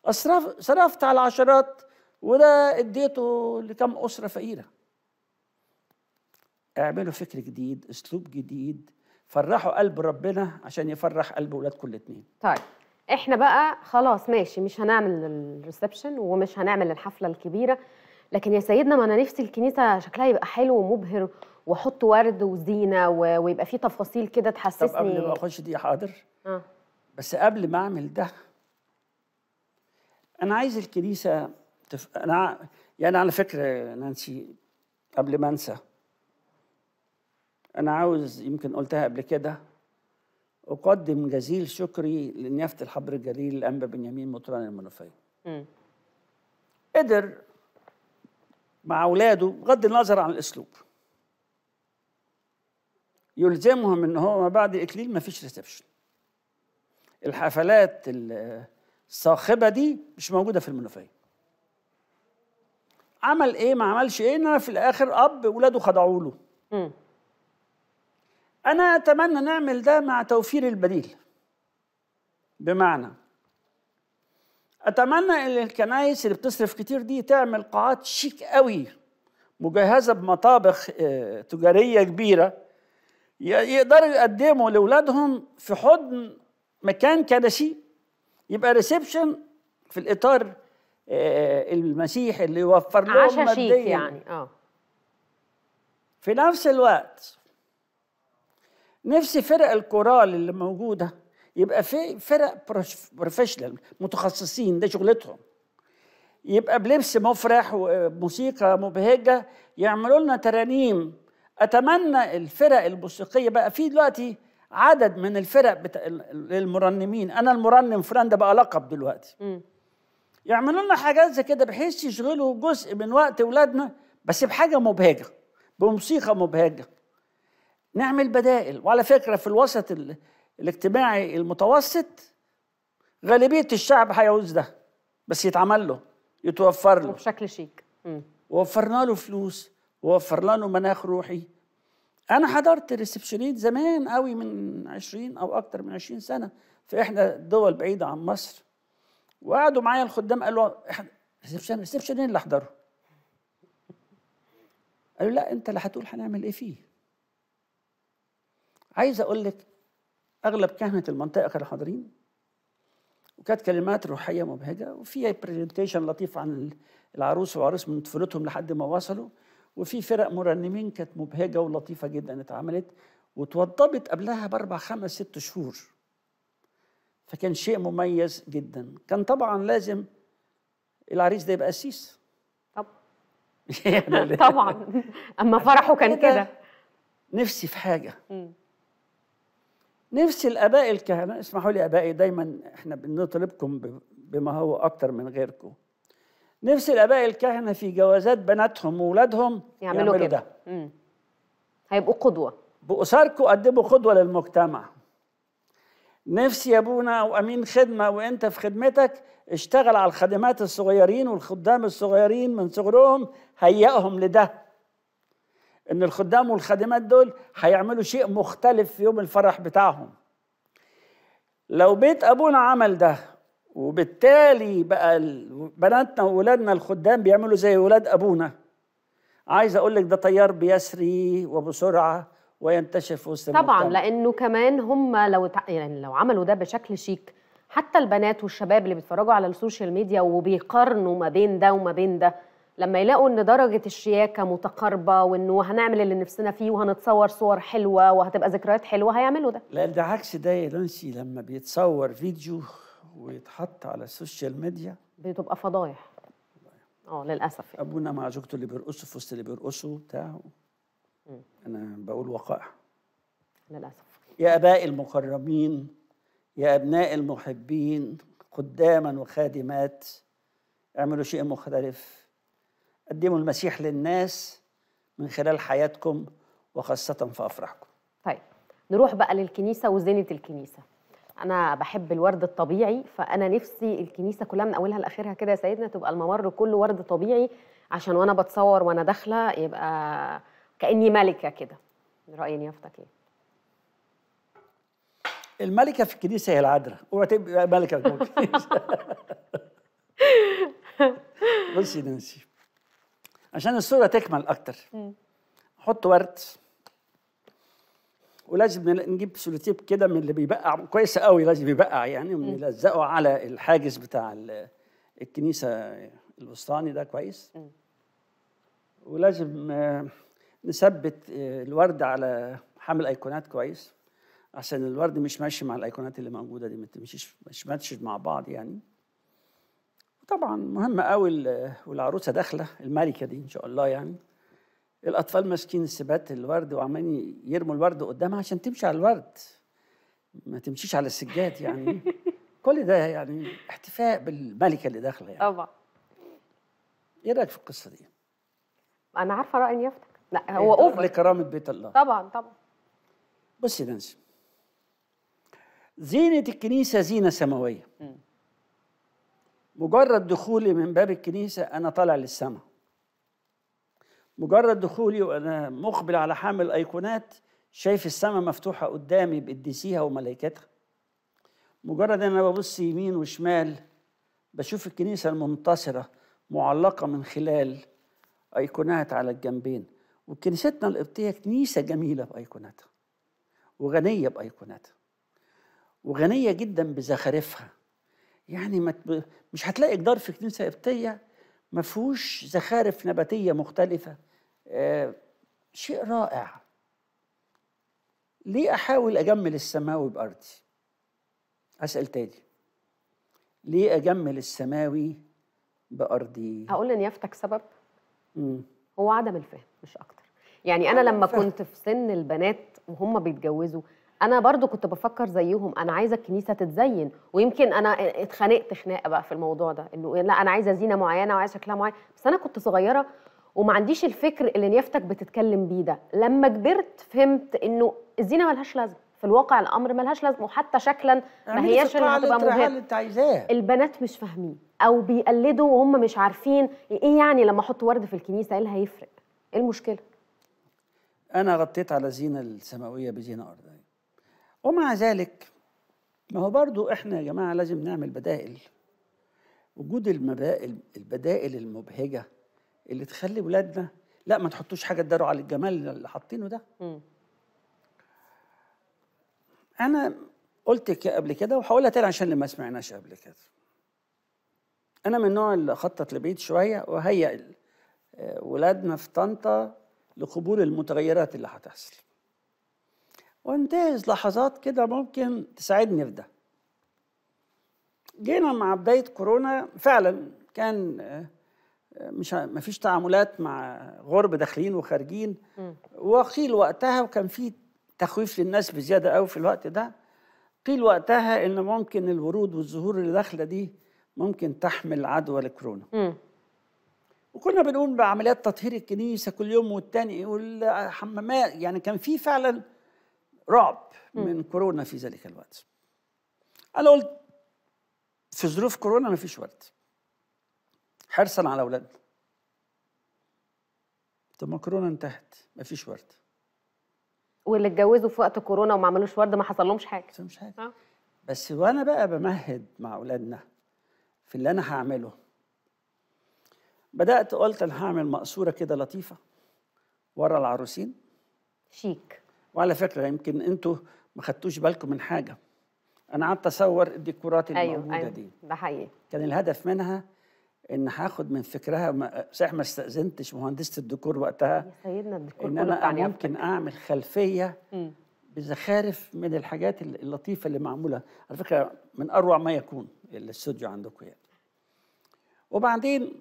أصرف صرفت على العشرات وده اديته لكم أسرة فقيرة اعملوا فكر جديد أسلوب جديد فرحوا قلب ربنا عشان يفرح قلب اولاد كل اتنين طيب احنا بقى خلاص ماشي مش هنعمل الريسبشن ومش هنعمل الحفله الكبيره لكن يا سيدنا ما انا نفسي الكنيسه شكلها يبقى حلو ومبهر واحط ورد وزينه و... ويبقى فيه تفاصيل كده تحسسني طب قبل ما اخش دي حاضر آه. بس قبل ما اعمل ده انا عايز الكنيسه تف... انا يعني على فكره نانسي قبل ما انسى انا عاوز يمكن قلتها قبل كده اقدم جزيل شكري لنيافه الحبر الجليل الانبا بنيامين مطران المنوفيه قدر مع اولاده بغض النظر عن الاسلوب يلزمهم ان هو ما بعد الاكليل ما فيش ريسبشن الحفلات اللي الصاخبه دي مش موجوده في المنوفيه عمل ايه ما عملش ايه ان في الاخر اب ولاده خضعوا له انا اتمنى نعمل ده مع توفير البديل بمعنى اتمنى ان الكنايس اللي بتصرف كتير دي تعمل قاعات شيك قوي مجهزه بمطابخ آه، تجاريه كبيره يقدروا يقدموا لاولادهم في حضن مكان كنسي يبقى ريسبشن في الاطار آه، المسيح اللي يوفر لهم عشا شيك يعني اه في نفس الوقت نفسي فرق الكورال اللي موجوده يبقى في فرق بروفيشنال متخصصين ده شغلتهم يبقى بلبس مفرح وموسيقى مبهجه يعملوا لنا ترانيم اتمنى الفرق الموسيقيه بقى في دلوقتي عدد من الفرق بتا... للمرنمين انا المرنم فلان ده بقى لقب دلوقتي يعملوا لنا حاجات زي كده بحيث يشغلوا جزء من وقت اولادنا بس بحاجه مبهجه بموسيقى مبهجه نعمل بدائل وعلى فكره في الوسط ال... الاجتماعي المتوسط غالبيه الشعب هيعوز ده بس يتعمل له يتوفر له بشكل شيك ووفرنا له فلوس ووفرنا له مناخ روحي انا حضرت ريسبشنيت زمان قوي من 20 او اكتر من 20 سنه في احدى الدول بعيده عن مصر وقعدوا معايا الخدام قالوا ريسبشن ريسبشن اللي احضره قالوا لا انت اللي هتقول هنعمل ايه فيه عايز اقول لك اغلب كهنه المنطقه كانوا حاضرين وكانت كلمات روحيه مبهجه وفيها برزنتيشن لطيف عن العروس والعروس من طفولتهم لحد ما وصلوا وفي فرق مرنمين كانت مبهجه ولطيفه جدا اتعملت وتوضبت قبلها باربع خمس ست شهور فكان شيء مميز جدا كان طبعا لازم العريس ده يبقى قسيس طبعا اما فرحه كان كده نفسي في حاجه نفسي الاباء الكهنه اسمحوا لي ابائي دايما احنا بنطلبكم بما هو اكتر من غيركم نفس الاباء الكهنه في جوازات بناتهم واولادهم يعملوا, يعملوا كده. ده هيبقوا قدوه بأسركم قدموا قدوه للمجتمع نفسي يا ابونا وامين خدمه وانت في خدمتك اشتغل على الخدمات الصغيرين والخدام الصغيرين من صغرهم هيئهم لده ان الخدام والخادمات دول هيعملوا شيء مختلف في يوم الفرح بتاعهم لو بيت ابونا عمل ده وبالتالي بقى بناتنا واولادنا الخدام بيعملوا زي اولاد ابونا عايز اقول لك ده تيار بيسري وبسرعه وينتشر في وسط طبعا المجتمع. لانه كمان هم لو تع... يعني لو عملوا ده بشكل شيك حتى البنات والشباب اللي بيتفرجوا على السوشيال ميديا وبيقارنوا ما بين ده وما بين ده لما يلاقوا ان درجه الشياكه متقاربه وانه هنعمل اللي نفسنا فيه وهنتصور صور حلوه وهتبقى ذكريات حلوه هيعملوا ده لا ده عكس ده يا لانسي لما بيتصور فيديو ويتحط على السوشيال ميديا بتبقى فضايح اه للاسف يعني. ابونا مع زوجته اللي بيرقصوا في وسط اللي بيرقصوا بتاع انا بقول وقائع للاسف يا اباء المكرمين يا ابناء المحبين خداما وخادمات اعملوا شيء مختلف قدموا المسيح للناس من خلال حياتكم وخاصه في افراحكم طيب نروح بقى للكنيسه وزينه الكنيسه انا بحب الورد الطبيعي فانا نفسي الكنيسه كلها من اولها لاخرها كده يا سيدنا تبقى الممر كله ورد طبيعي عشان وانا بتصور وانا داخله يبقى كاني ملكه كده راي نيافتك ايه الملكه في الكنيسه هي العذراء اوعى تبقى ملكه في الكنيسه بصي نانسي عشان الصوره تكمل اكتر حط ورد ولازم نجيب سلوتيب كده من اللي بيبقع كويس قوي لازم يبقع يعني ونلزقه على الحاجز بتاع الكنيسه الوسطاني ده كويس ولازم آه، نثبت آه، الورد على حامل ايقونات كويس عشان الورد مش ماشي مع الايقونات اللي موجوده دي ما تمشيش مش ماتش مع بعض يعني طبعا مهم قوي والعروسه داخله الملكه دي ان شاء الله يعني الاطفال ماسكين السبات الورد وعمالين يرموا الورد قدامها عشان تمشي على الورد ما تمشيش على السجاد يعني كل ده يعني احتفاء بالملكه اللي داخله يعني طبعا ايه رايك في القصه دي؟ انا عارفه راي نيافتك لا إيه هو إيه اوفر لكرامه بيت الله طبعا طبعا بصي نانسي زينه الكنيسه زينه سماويه مجرد دخولي من باب الكنيسه انا طالع للسماء مجرد دخولي وانا مقبل على حامل الايقونات شايف السماء مفتوحه قدامي بقديسيها وملائكتها مجرد انا ببص يمين وشمال بشوف الكنيسه المنتصره معلقه من خلال ايقونات على الجنبين وكنيستنا القبطيه كنيسه جميله بايقوناتها وغنيه بايقوناتها وغنيه جدا بزخارفها يعني مش هتلاقي جدار في كنيسه قبطيه ما فيهوش زخارف نباتيه مختلفه آه، شيء رائع ليه احاول اجمل السماوي بارضي اسال تاني ليه اجمل السماوي بارضي هقول يفتك سبب مم. هو عدم الفهم مش اكتر يعني انا لما فهم. كنت في سن البنات وهم بيتجوزوا انا برضو كنت بفكر زيهم انا عايزه الكنيسه تتزين ويمكن انا اتخانقت خناقه بقى في الموضوع ده انه لا انا عايزه زينه معينه وعايزه شكلها معين بس انا كنت صغيره وما عنديش الفكر اللي نيافتك بتتكلم بيه ده لما كبرت فهمت انه الزينه ملهاش لازمه في الواقع الامر ملهاش لازمه وحتى شكلا ما هياش اللي هتبقى مبهره البنات مش فاهمين او بيقلدوا وهم مش عارفين ايه يعني لما احط ورد في الكنيسه ايه اللي هيفرق ايه المشكله انا غطيت على زينه السماويه بزينه ارضيه ومع ذلك ما هو برضو احنا يا جماعه لازم نعمل بدائل وجود البدائل المبهجه اللي تخلي ولادنا لا ما تحطوش حاجه تداروا على الجمال اللي حاطينه ده م. انا قلت قبل كده وهقولها تاني عشان اللي ما سمعناش قبل كده انا من النوع اللي خطط لبعيد شويه وهيئ ولادنا في طنطا لقبول المتغيرات اللي هتحصل وانتهز لحظات كده ممكن تساعدني في ده جينا مع بدايه كورونا فعلا كان مش ما فيش تعاملات مع غرب داخلين وخارجين وقيل وقتها وكان في تخويف للناس بزياده قوي في الوقت ده قيل وقتها ان ممكن الورود والزهور اللي داخله دي ممكن تحمل عدوى الكورونا وكنا بنقوم بعمليات تطهير الكنيسه كل يوم والتاني والحمامات يعني كان في فعلا رعب من كورونا في ذلك الوقت انا قلت في ظروف كورونا ما فيش ورد حرصا على اولادنا طب ما كورونا انتهت ما فيش ورد واللي اتجوزوا في وقت كورونا وما عملوش ورد ما حصل لهمش حاجه مش حاجه أه؟ بس وانا بقى بمهد مع اولادنا في اللي انا هعمله بدات قلت انا هعمل مقصوره كده لطيفه ورا العروسين شيك وعلى فكره يمكن انتوا ما خدتوش بالكم من حاجه انا قعدت اصور الديكورات أيوه، الموجوده أيوة أيوة دي ده حقيقي كان الهدف منها ان هاخد من فكرها صحيح ما استاذنتش مهندسه الديكور وقتها يا سيدنا الديكور ان انا ممكن اعمل خلفيه بزخارف من الحاجات اللطيفه اللي معموله على فكره من اروع ما يكون الاستوديو عندكم يعني وبعدين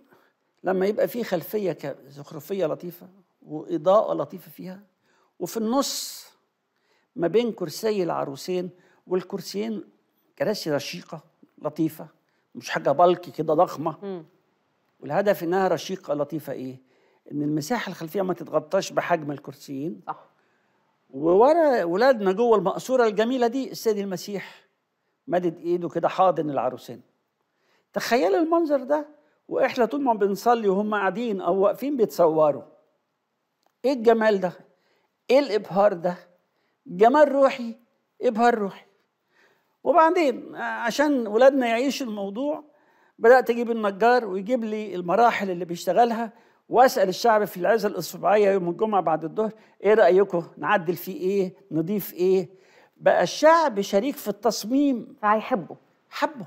لما يبقى في خلفيه زخرفيه لطيفه واضاءه لطيفه فيها وفي النص ما بين كرسي العروسين والكرسيين كراسي رشيقه لطيفه مش حاجه بلكي كده ضخمه م. والهدف انها رشيقه لطيفه ايه؟ ان المساحه الخلفيه ما تتغطاش بحجم الكرسيين صح وورا ولادنا جوه المقصوره الجميله دي السيد المسيح مدد ايده كده حاضن العروسين تخيل المنظر ده واحنا طول ما بنصلي وهم قاعدين او واقفين بيتصوروا ايه الجمال ده ايه الابهار ده جمال روحي ابهار روحي وبعدين آه، عشان ولادنا يعيشوا الموضوع بدات اجيب النجار ويجيب لي المراحل اللي بيشتغلها واسال الشعب في العزه الاسبوعيه يوم الجمعه بعد الظهر ايه رايكم نعدل فيه ايه نضيف ايه بقى الشعب شريك في التصميم فهيحبه حبه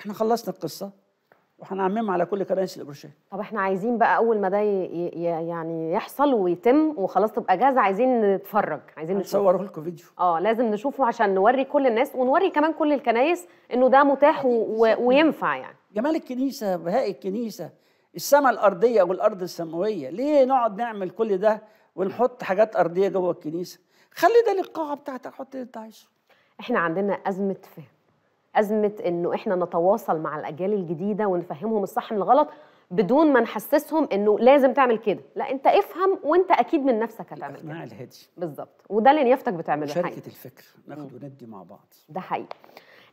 احنا خلصنا القصه وهنعممها على كل كراسي الابرشيه طب احنا عايزين بقى اول ما ده يعني يحصل ويتم وخلاص تبقى جاهزه عايزين نتفرج عايزين نشوف نصور لكم فيديو اه لازم نشوفه عشان نوري كل الناس ونوري كمان كل الكنايس انه ده متاح وينفع يعني جمال الكنيسه بهاء الكنيسه السماء الارضيه والارض السماويه ليه نقعد نعمل كل ده ونحط حاجات ارضيه جوه الكنيسه خلي ده للقاعه بتاعتك حط اللي انت عايزه احنا عندنا ازمه فهم ازمه انه احنا نتواصل مع الاجيال الجديده ونفهمهم الصح من الغلط بدون ما نحسسهم انه لازم تعمل كده لا انت افهم وانت اكيد من نفسك هتعمل كده الهدي بالظبط وده اللي نيافتك بتعمله شركه الفكر ناخد وندي مع بعض ده حقيقي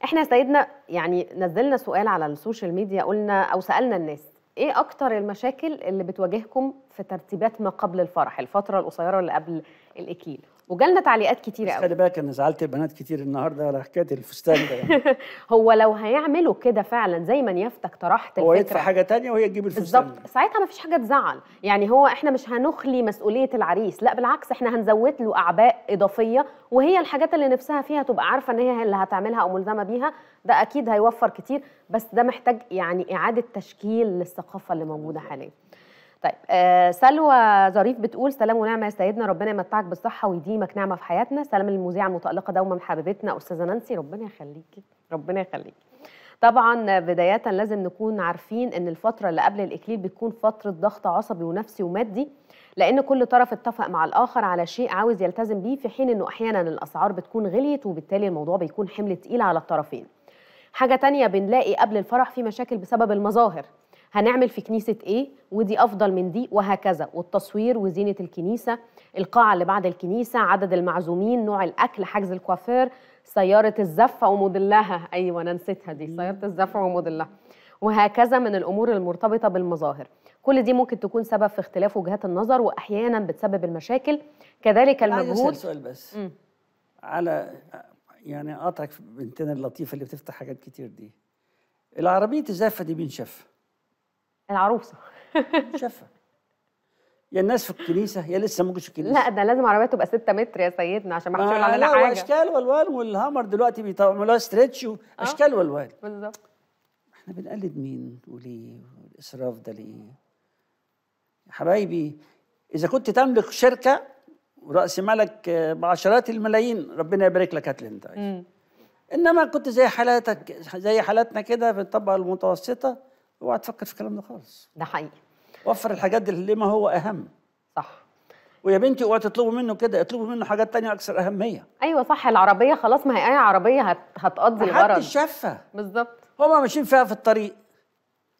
احنا يا سيدنا يعني نزلنا سؤال على السوشيال ميديا قلنا او سالنا الناس ايه اكتر المشاكل اللي بتواجهكم في ترتيبات ما قبل الفرح الفتره القصيره اللي قبل الاكيل وجالنا تعليقات كتير قوي خلي بالك انا زعلت البنات كتير النهارده على حكايه الفستان ده يعني. هو لو هيعملوا كده فعلا زي ما نيافتك طرحت هو يدفع حاجه تانية وهي تجيب الفستان بالظبط ساعتها ما فيش حاجه تزعل يعني هو احنا مش هنخلي مسؤوليه العريس لا بالعكس احنا هنزود له اعباء اضافيه وهي الحاجات اللي نفسها فيها تبقى عارفه ان هي اللي هتعملها او ملزمه بيها ده اكيد هيوفر كتير بس ده محتاج يعني اعاده تشكيل للثقافه اللي موجوده حاليا طيب آه سلوى ظريف بتقول سلام ونعمه يا سيدنا ربنا يمتعك بالصحه ويديمك نعمه في حياتنا سلام المذيعه المتالقه دوما حبيبتنا استاذه نانسي ربنا يخليكي ربنا يخليكي طبعا بدايه لازم نكون عارفين ان الفتره اللي قبل الاكليل بتكون فتره ضغط عصبي ونفسي ومادي لان كل طرف اتفق مع الاخر على شيء عاوز يلتزم بيه في حين انه احيانا الاسعار بتكون غليت وبالتالي الموضوع بيكون حمل تقيل على الطرفين حاجه تانية بنلاقي قبل الفرح في مشاكل بسبب المظاهر هنعمل في كنيسة ايه ودي أفضل من دي وهكذا والتصوير وزينة الكنيسة القاعة اللي بعد الكنيسة عدد المعزومين نوع الأكل حجز الكوافير سيارة الزفة وموديلها أيوة أنا نسيتها دي سيارة الزفة وموديلها وهكذا من الأمور المرتبطة بالمظاهر كل دي ممكن تكون سبب في اختلاف وجهات النظر وأحيانا بتسبب المشاكل كذلك المجهود سؤال بس م. على يعني قاطعك بنتنا اللطيفة اللي بتفتح حاجات كتير دي العربية الزفة دي مين شافها؟ العروسه شفه يا الناس في الكنيسه يا لسه ما في الكنيسه لا ده لازم عربيه تبقى 6 متر يا سيدنا عشان ما حدش يقول آه، علينا حاجه اشكال والوان والهامر دلوقتي بيعملوها ستريتش اشكال آه، والوان بالظبط احنا بنقلد مين وليه والاسراف ده ليه يا حبايبي اذا كنت تملك شركه وراس مالك آه، بعشرات الملايين ربنا يبارك لك هات انت انما كنت زي حالاتك زي حالاتنا كده في الطبقه المتوسطه اوعى تفكر في الكلام ده خالص ده حقيقي وفر الحاجات دي لما هو اهم صح ويا بنتي اوعى تطلبوا منه كده اطلبوا منه حاجات تانية اكثر اهميه ايوه صح العربيه خلاص ما هي اي عربيه هت... هتقضي الغرض حد شافها بالظبط هما ماشيين فيها في الطريق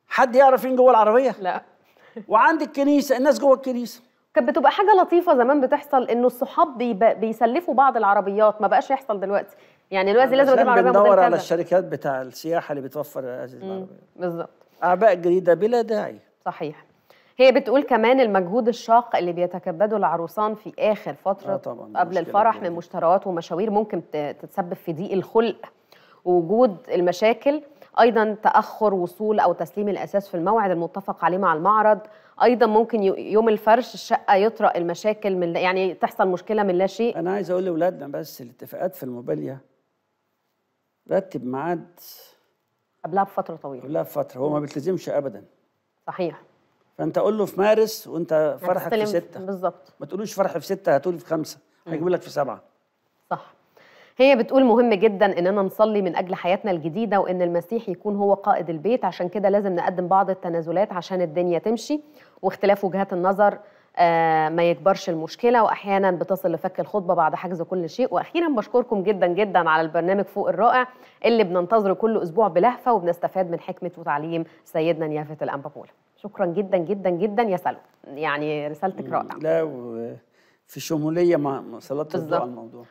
حد يعرف فين جوه العربيه لا وعند الكنيسه الناس جوه الكنيسه كانت بتبقى حاجه لطيفه زمان بتحصل انه الصحاب بيب... بيسلفوا بعض العربيات ما بقاش يحصل دلوقتي يعني دلوقتي لازم اجيب عربيه بندور على الشركات بتاع السياحه اللي بتوفر هذه العربيه بالظبط اعباء جديده بلا داعي صحيح هي بتقول كمان المجهود الشاق اللي بيتكبده العروسان في اخر فتره آه طبعاً قبل الفرح من مشتريات ومشاوير ممكن تتسبب في ضيق الخلق ووجود المشاكل ايضا تاخر وصول او تسليم الاساس في الموعد المتفق عليه مع المعرض ايضا ممكن يوم الفرش الشقه يطرأ المشاكل من يعني تحصل مشكله من لا شيء انا عايز اقول لاولادنا بس الاتفاقات في الموبيليا رتب ميعاد قبلها بفتره طويله قبلها بفتره هو ما بيلتزمش ابدا صحيح فانت قول له في مارس وانت يعني فرحك في ستة بالظبط ما تقولوش فرح في ستة هتقول في خمسة هيجيب لك في سبعة صح هي بتقول مهم جدا اننا نصلي من اجل حياتنا الجديده وان المسيح يكون هو قائد البيت عشان كده لازم نقدم بعض التنازلات عشان الدنيا تمشي واختلاف وجهات النظر آه، ما يكبرش المشكله واحيانا بتصل لفك الخطبه بعد حجز كل شيء واخيرا بشكركم جدا جدا على البرنامج فوق الرائع اللي بننتظره كل اسبوع بلهفه وبنستفاد من حكمه وتعليم سيدنا نيافه الانبابولا شكرا جدا جدا جدا يا سلو يعني رسالتك رائعه لا في شموليه ما سلطت الضوء على الموضوع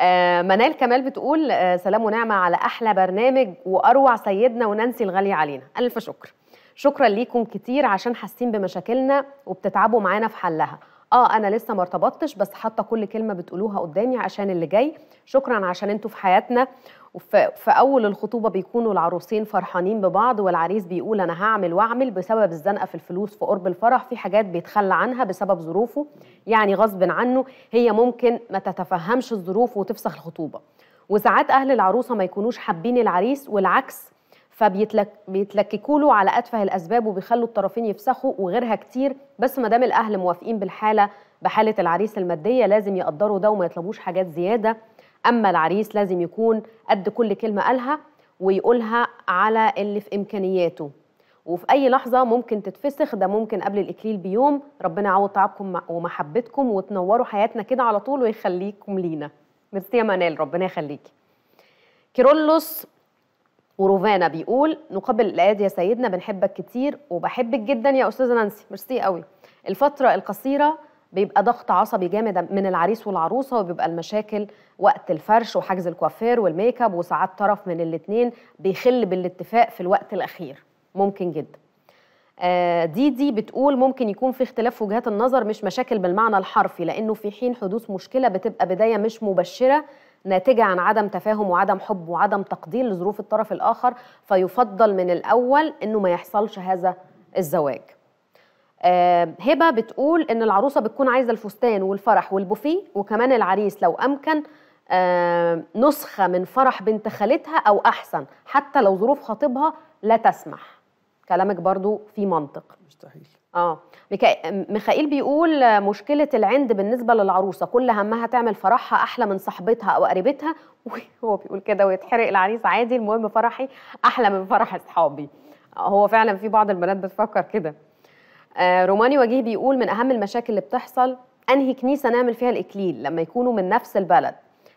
آه منال كمال بتقول آه سلام ونعمه على احلى برنامج واروع سيدنا ونانسي الغاليه علينا الف شكر شكرا ليكم كتير عشان حاسين بمشاكلنا وبتتعبوا معانا في حلها اه انا لسه ما ارتبطتش بس حاطه كل كلمه بتقولوها قدامي عشان اللي جاي شكرا عشان انتوا في حياتنا وفي اول الخطوبه بيكونوا العروسين فرحانين ببعض والعريس بيقول انا هعمل واعمل بسبب الزنقه في الفلوس في قرب الفرح في حاجات بيتخلى عنها بسبب ظروفه يعني غصب عنه هي ممكن ما تتفهمش الظروف وتفسخ الخطوبه وساعات اهل العروسه ما يكونوش حابين العريس والعكس فبيتلككوا له على اتفه الاسباب وبيخلوا الطرفين يفسخوا وغيرها كتير بس ما دام الاهل موافقين بالحاله بحاله العريس الماديه لازم يقدروا ده وما يطلبوش حاجات زياده اما العريس لازم يكون قد كل كلمه قالها ويقولها على اللي في امكانياته وفي اي لحظه ممكن تتفسخ ده ممكن قبل الاكليل بيوم ربنا يعوض تعبكم ومحبتكم وتنوروا حياتنا كده على طول ويخليكم لينا ميرسي يا منال ربنا يخليكي كيرولوس وروفانا بيقول نقابل الايادي يا سيدنا بنحبك كتير وبحبك جدا يا استاذه نانسي ميرسي قوي الفتره القصيره بيبقى ضغط عصبي جامد من العريس والعروسه وبيبقى المشاكل وقت الفرش وحجز الكوافير والميك اب وساعات طرف من الاثنين بيخل بالاتفاق في الوقت الاخير ممكن جدا آه، دي دي بتقول ممكن يكون في اختلاف وجهات النظر مش مشاكل بالمعنى الحرفي لانه في حين حدوث مشكله بتبقى بدايه مش مبشره ناتجه عن عدم تفاهم وعدم حب وعدم تقدير لظروف الطرف الاخر فيفضل من الاول انه ما يحصلش هذا الزواج آه هبه بتقول ان العروسه بتكون عايزه الفستان والفرح والبوفيه وكمان العريس لو امكن آه نسخه من فرح بنت خالتها او احسن حتى لو ظروف خطيبها لا تسمح كلامك برضو في منطق مستحيل اه ميخائيل بيقول مشكله العند بالنسبه للعروسه كل همها تعمل فرحها احلى من صاحبتها او قريبتها هو بيقول كده ويتحرق العريس عادي المهم فرحي احلى من فرح اصحابي هو فعلا في بعض البنات بتفكر كده آه روماني وجيه بيقول من اهم المشاكل اللي بتحصل انهي كنيسه نعمل فيها الاكليل لما يكونوا من نفس البلد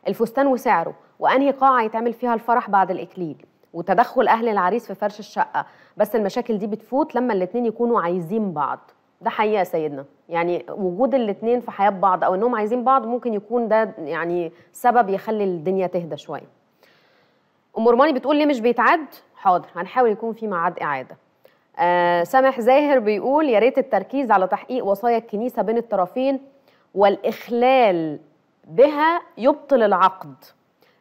الفستان وسعره وانهي قاعه يتعمل فيها الفرح بعد الاكليل وتدخل اهل العريس في فرش الشقه بس المشاكل دي بتفوت لما الاثنين يكونوا عايزين بعض ده حقيقه يا سيدنا يعني وجود الاثنين في حياه بعض او انهم عايزين بعض ممكن يكون ده يعني سبب يخلي الدنيا تهدى شويه ام رماني بتقول ليه مش بيتعاد حاضر هنحاول يكون في معاد اعاده آه سامح زاهر بيقول يا ريت التركيز على تحقيق وصايا الكنيسه بين الطرفين والاخلال بها يبطل العقد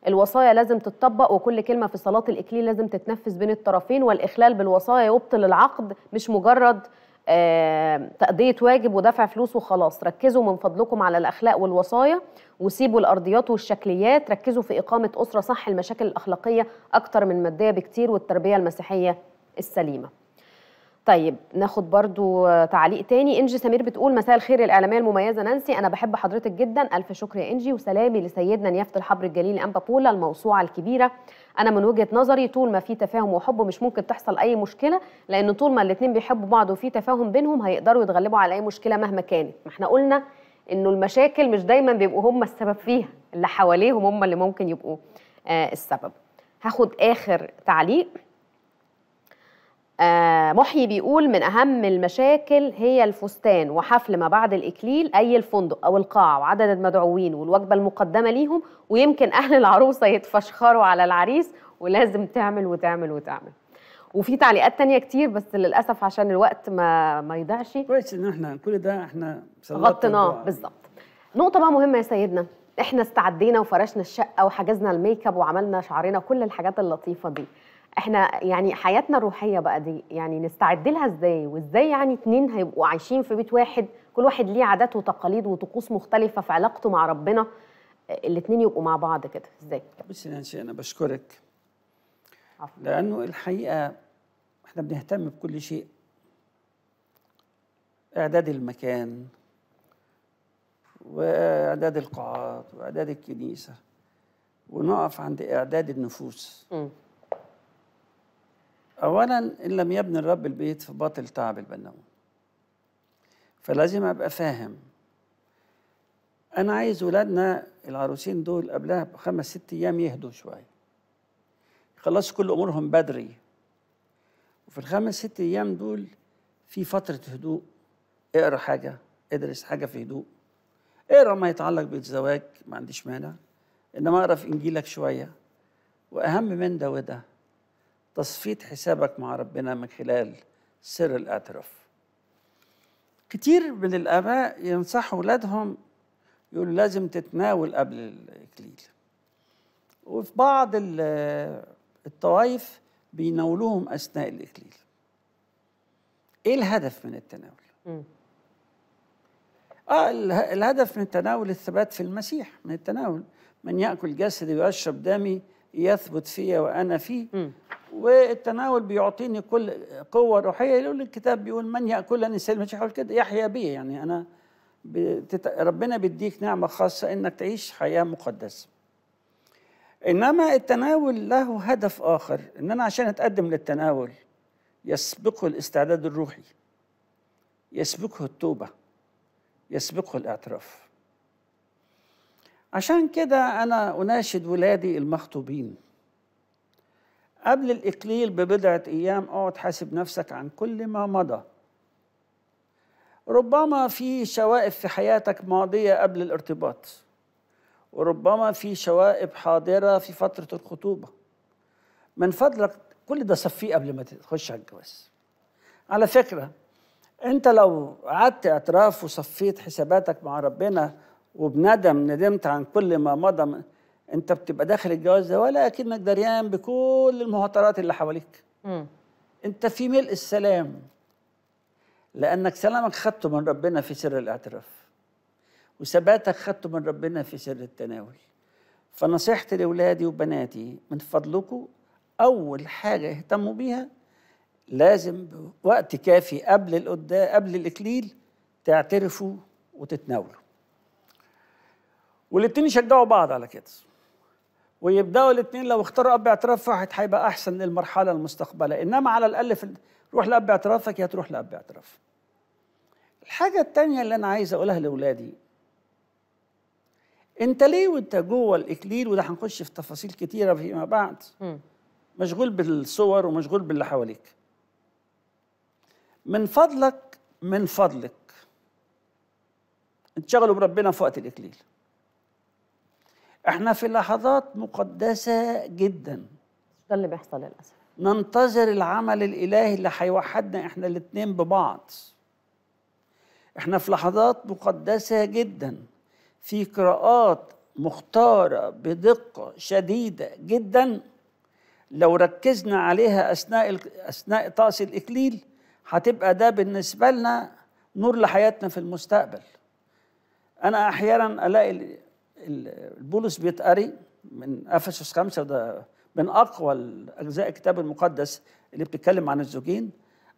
الوصايا لازم تتطبق وكل كلمه في صلاه الاكليل لازم تتنفذ بين الطرفين والاخلال بالوصايا يبطل العقد مش مجرد آه، تأدية واجب ودفع فلوس وخلاص ركزوا من فضلكم على الأخلاق والوصايا وسيبوا الأرضيات والشكليات ركزوا في إقامة أسرة صح المشاكل الأخلاقية أكتر من مادية بكتير والتربية المسيحية السليمة طيب ناخد برضو تعليق تاني انجي سمير بتقول مساء الخير الاعلاميه المميزه نانسي انا بحب حضرتك جدا الف شكر يا انجي وسلامي لسيدنا نيافه الحبر الجليل امبا بولا الموسوعه الكبيره انا من وجهه نظري طول ما في تفاهم وحب مش ممكن تحصل اي مشكله لان طول ما الاثنين بيحبوا بعض وفي تفاهم بينهم هيقدروا يتغلبوا على اي مشكله مهما كانت ما احنا قلنا انه المشاكل مش دايما بيبقوا هم السبب فيها اللي حواليهم هم اللي ممكن يبقوا آه السبب هاخد اخر تعليق آه، محيي بيقول من أهم المشاكل هي الفستان وحفل ما بعد الإكليل أي الفندق أو القاعة وعدد المدعوين والوجبة المقدمة ليهم ويمكن أهل العروسة يتفشخروا على العريس ولازم تعمل وتعمل وتعمل وفي تعليقات تانية كتير بس للأسف عشان الوقت ما ما يضعش كويس إن إحنا كل ده إحنا غطيناه بالظبط نقطة بقى مهمة يا سيدنا إحنا استعدينا وفرشنا الشقة وحجزنا الميك اب وعملنا شعرنا كل الحاجات اللطيفة دي احنا يعني حياتنا الروحيه بقى دي يعني نستعد لها ازاي وازاي يعني اتنين هيبقوا عايشين في بيت واحد كل واحد ليه عادات وتقاليد وطقوس مختلفه في علاقته مع ربنا الاتنين يبقوا مع بعض كده ازاي بس نانسي انا بشكرك عفو. لانه الحقيقه احنا بنهتم بكل شيء اعداد المكان واعداد القاعات واعداد الكنيسه ونقف عند اعداد النفوس م. أولا إن لم يبني الرب البيت فباطل تعب البناؤون فلازم أبقى فاهم أنا عايز ولادنا العروسين دول قبلها بخمس ست أيام يهدوا شوية يخلصوا كل أمورهم بدري وفي الخمس ست أيام دول في فترة هدوء اقرا حاجة ادرس حاجة في هدوء اقرا ما يتعلق بالزواج ما عنديش مانع إنما اقرا في إنجيلك شوية وأهم من ده وده تصفيه حسابك مع ربنا من خلال سر الاعتراف كتير من الاباء ينصحوا اولادهم يقول لازم تتناول قبل الاكليل وفي بعض الطوائف بيناولوهم اثناء الاكليل ايه الهدف من التناول اه الهدف من التناول الثبات في المسيح من التناول من ياكل جسدي ويشرب دمي يثبت في وانا فيه م. والتناول بيعطيني كل قوه روحيه يقول الكتاب بيقول من ياكل انسان مش يقول كده يحيا بي يعني انا بتت... ربنا بيديك نعمه خاصه انك تعيش حياه مقدسه انما التناول له هدف اخر ان انا عشان اتقدم للتناول يسبقه الاستعداد الروحي يسبقه التوبه يسبقه الاعتراف عشان كده انا اناشد ولادي المخطوبين قبل الإكليل ببضعة أيام اقعد حاسب نفسك عن كل ما مضى ربما في شوائب في حياتك ماضية قبل الارتباط وربما في شوائب حاضرة في فترة الخطوبة من فضلك كل ده صفيه قبل ما تخش على الجواز على فكرة انت لو عدت اعتراف وصفيت حساباتك مع ربنا وبندم ندمت عن كل ما مضى من انت بتبقى داخل الجواز ده ولكنك دريان بكل المهاترات اللي حواليك مم. انت في ملء السلام لانك سلامك خدته من ربنا في سر الاعتراف وثباتك خدته من ربنا في سر التناول فنصيحتي لاولادي وبناتي من فضلكم اول حاجه اهتموا بيها لازم بوقت كافي قبل قبل الاكليل تعترفوا وتتناولوا والاتنين يشجعوا بعض على كده ويبداوا الاثنين لو اختاروا اب اعتراف واحد هيبقى احسن للمرحله المستقبليه انما على الاقل في روح لاب اعترافك يا تروح لاب اعتراف الحاجه الثانيه اللي انا عايز اقولها لاولادي انت ليه وانت جوه الاكليل وده هنخش في تفاصيل كتيره فيما بعد مشغول بالصور ومشغول باللي حواليك من فضلك من فضلك انشغلوا بربنا في وقت الاكليل احنا في لحظات مقدسة جدا ده اللي بيحصل للأسف ننتظر العمل الإلهي اللي هيوحدنا احنا الاثنين ببعض احنا في لحظات مقدسة جدا في قراءات مختارة بدقة شديدة جدا لو ركزنا عليها أثناء أثناء طقس الإكليل هتبقى ده بالنسبة لنا نور لحياتنا في المستقبل أنا أحيانا ألاقي بولس بيتقري من افسس خمسه ده من اقوى اجزاء الكتاب المقدس اللي بتتكلم عن الزوجين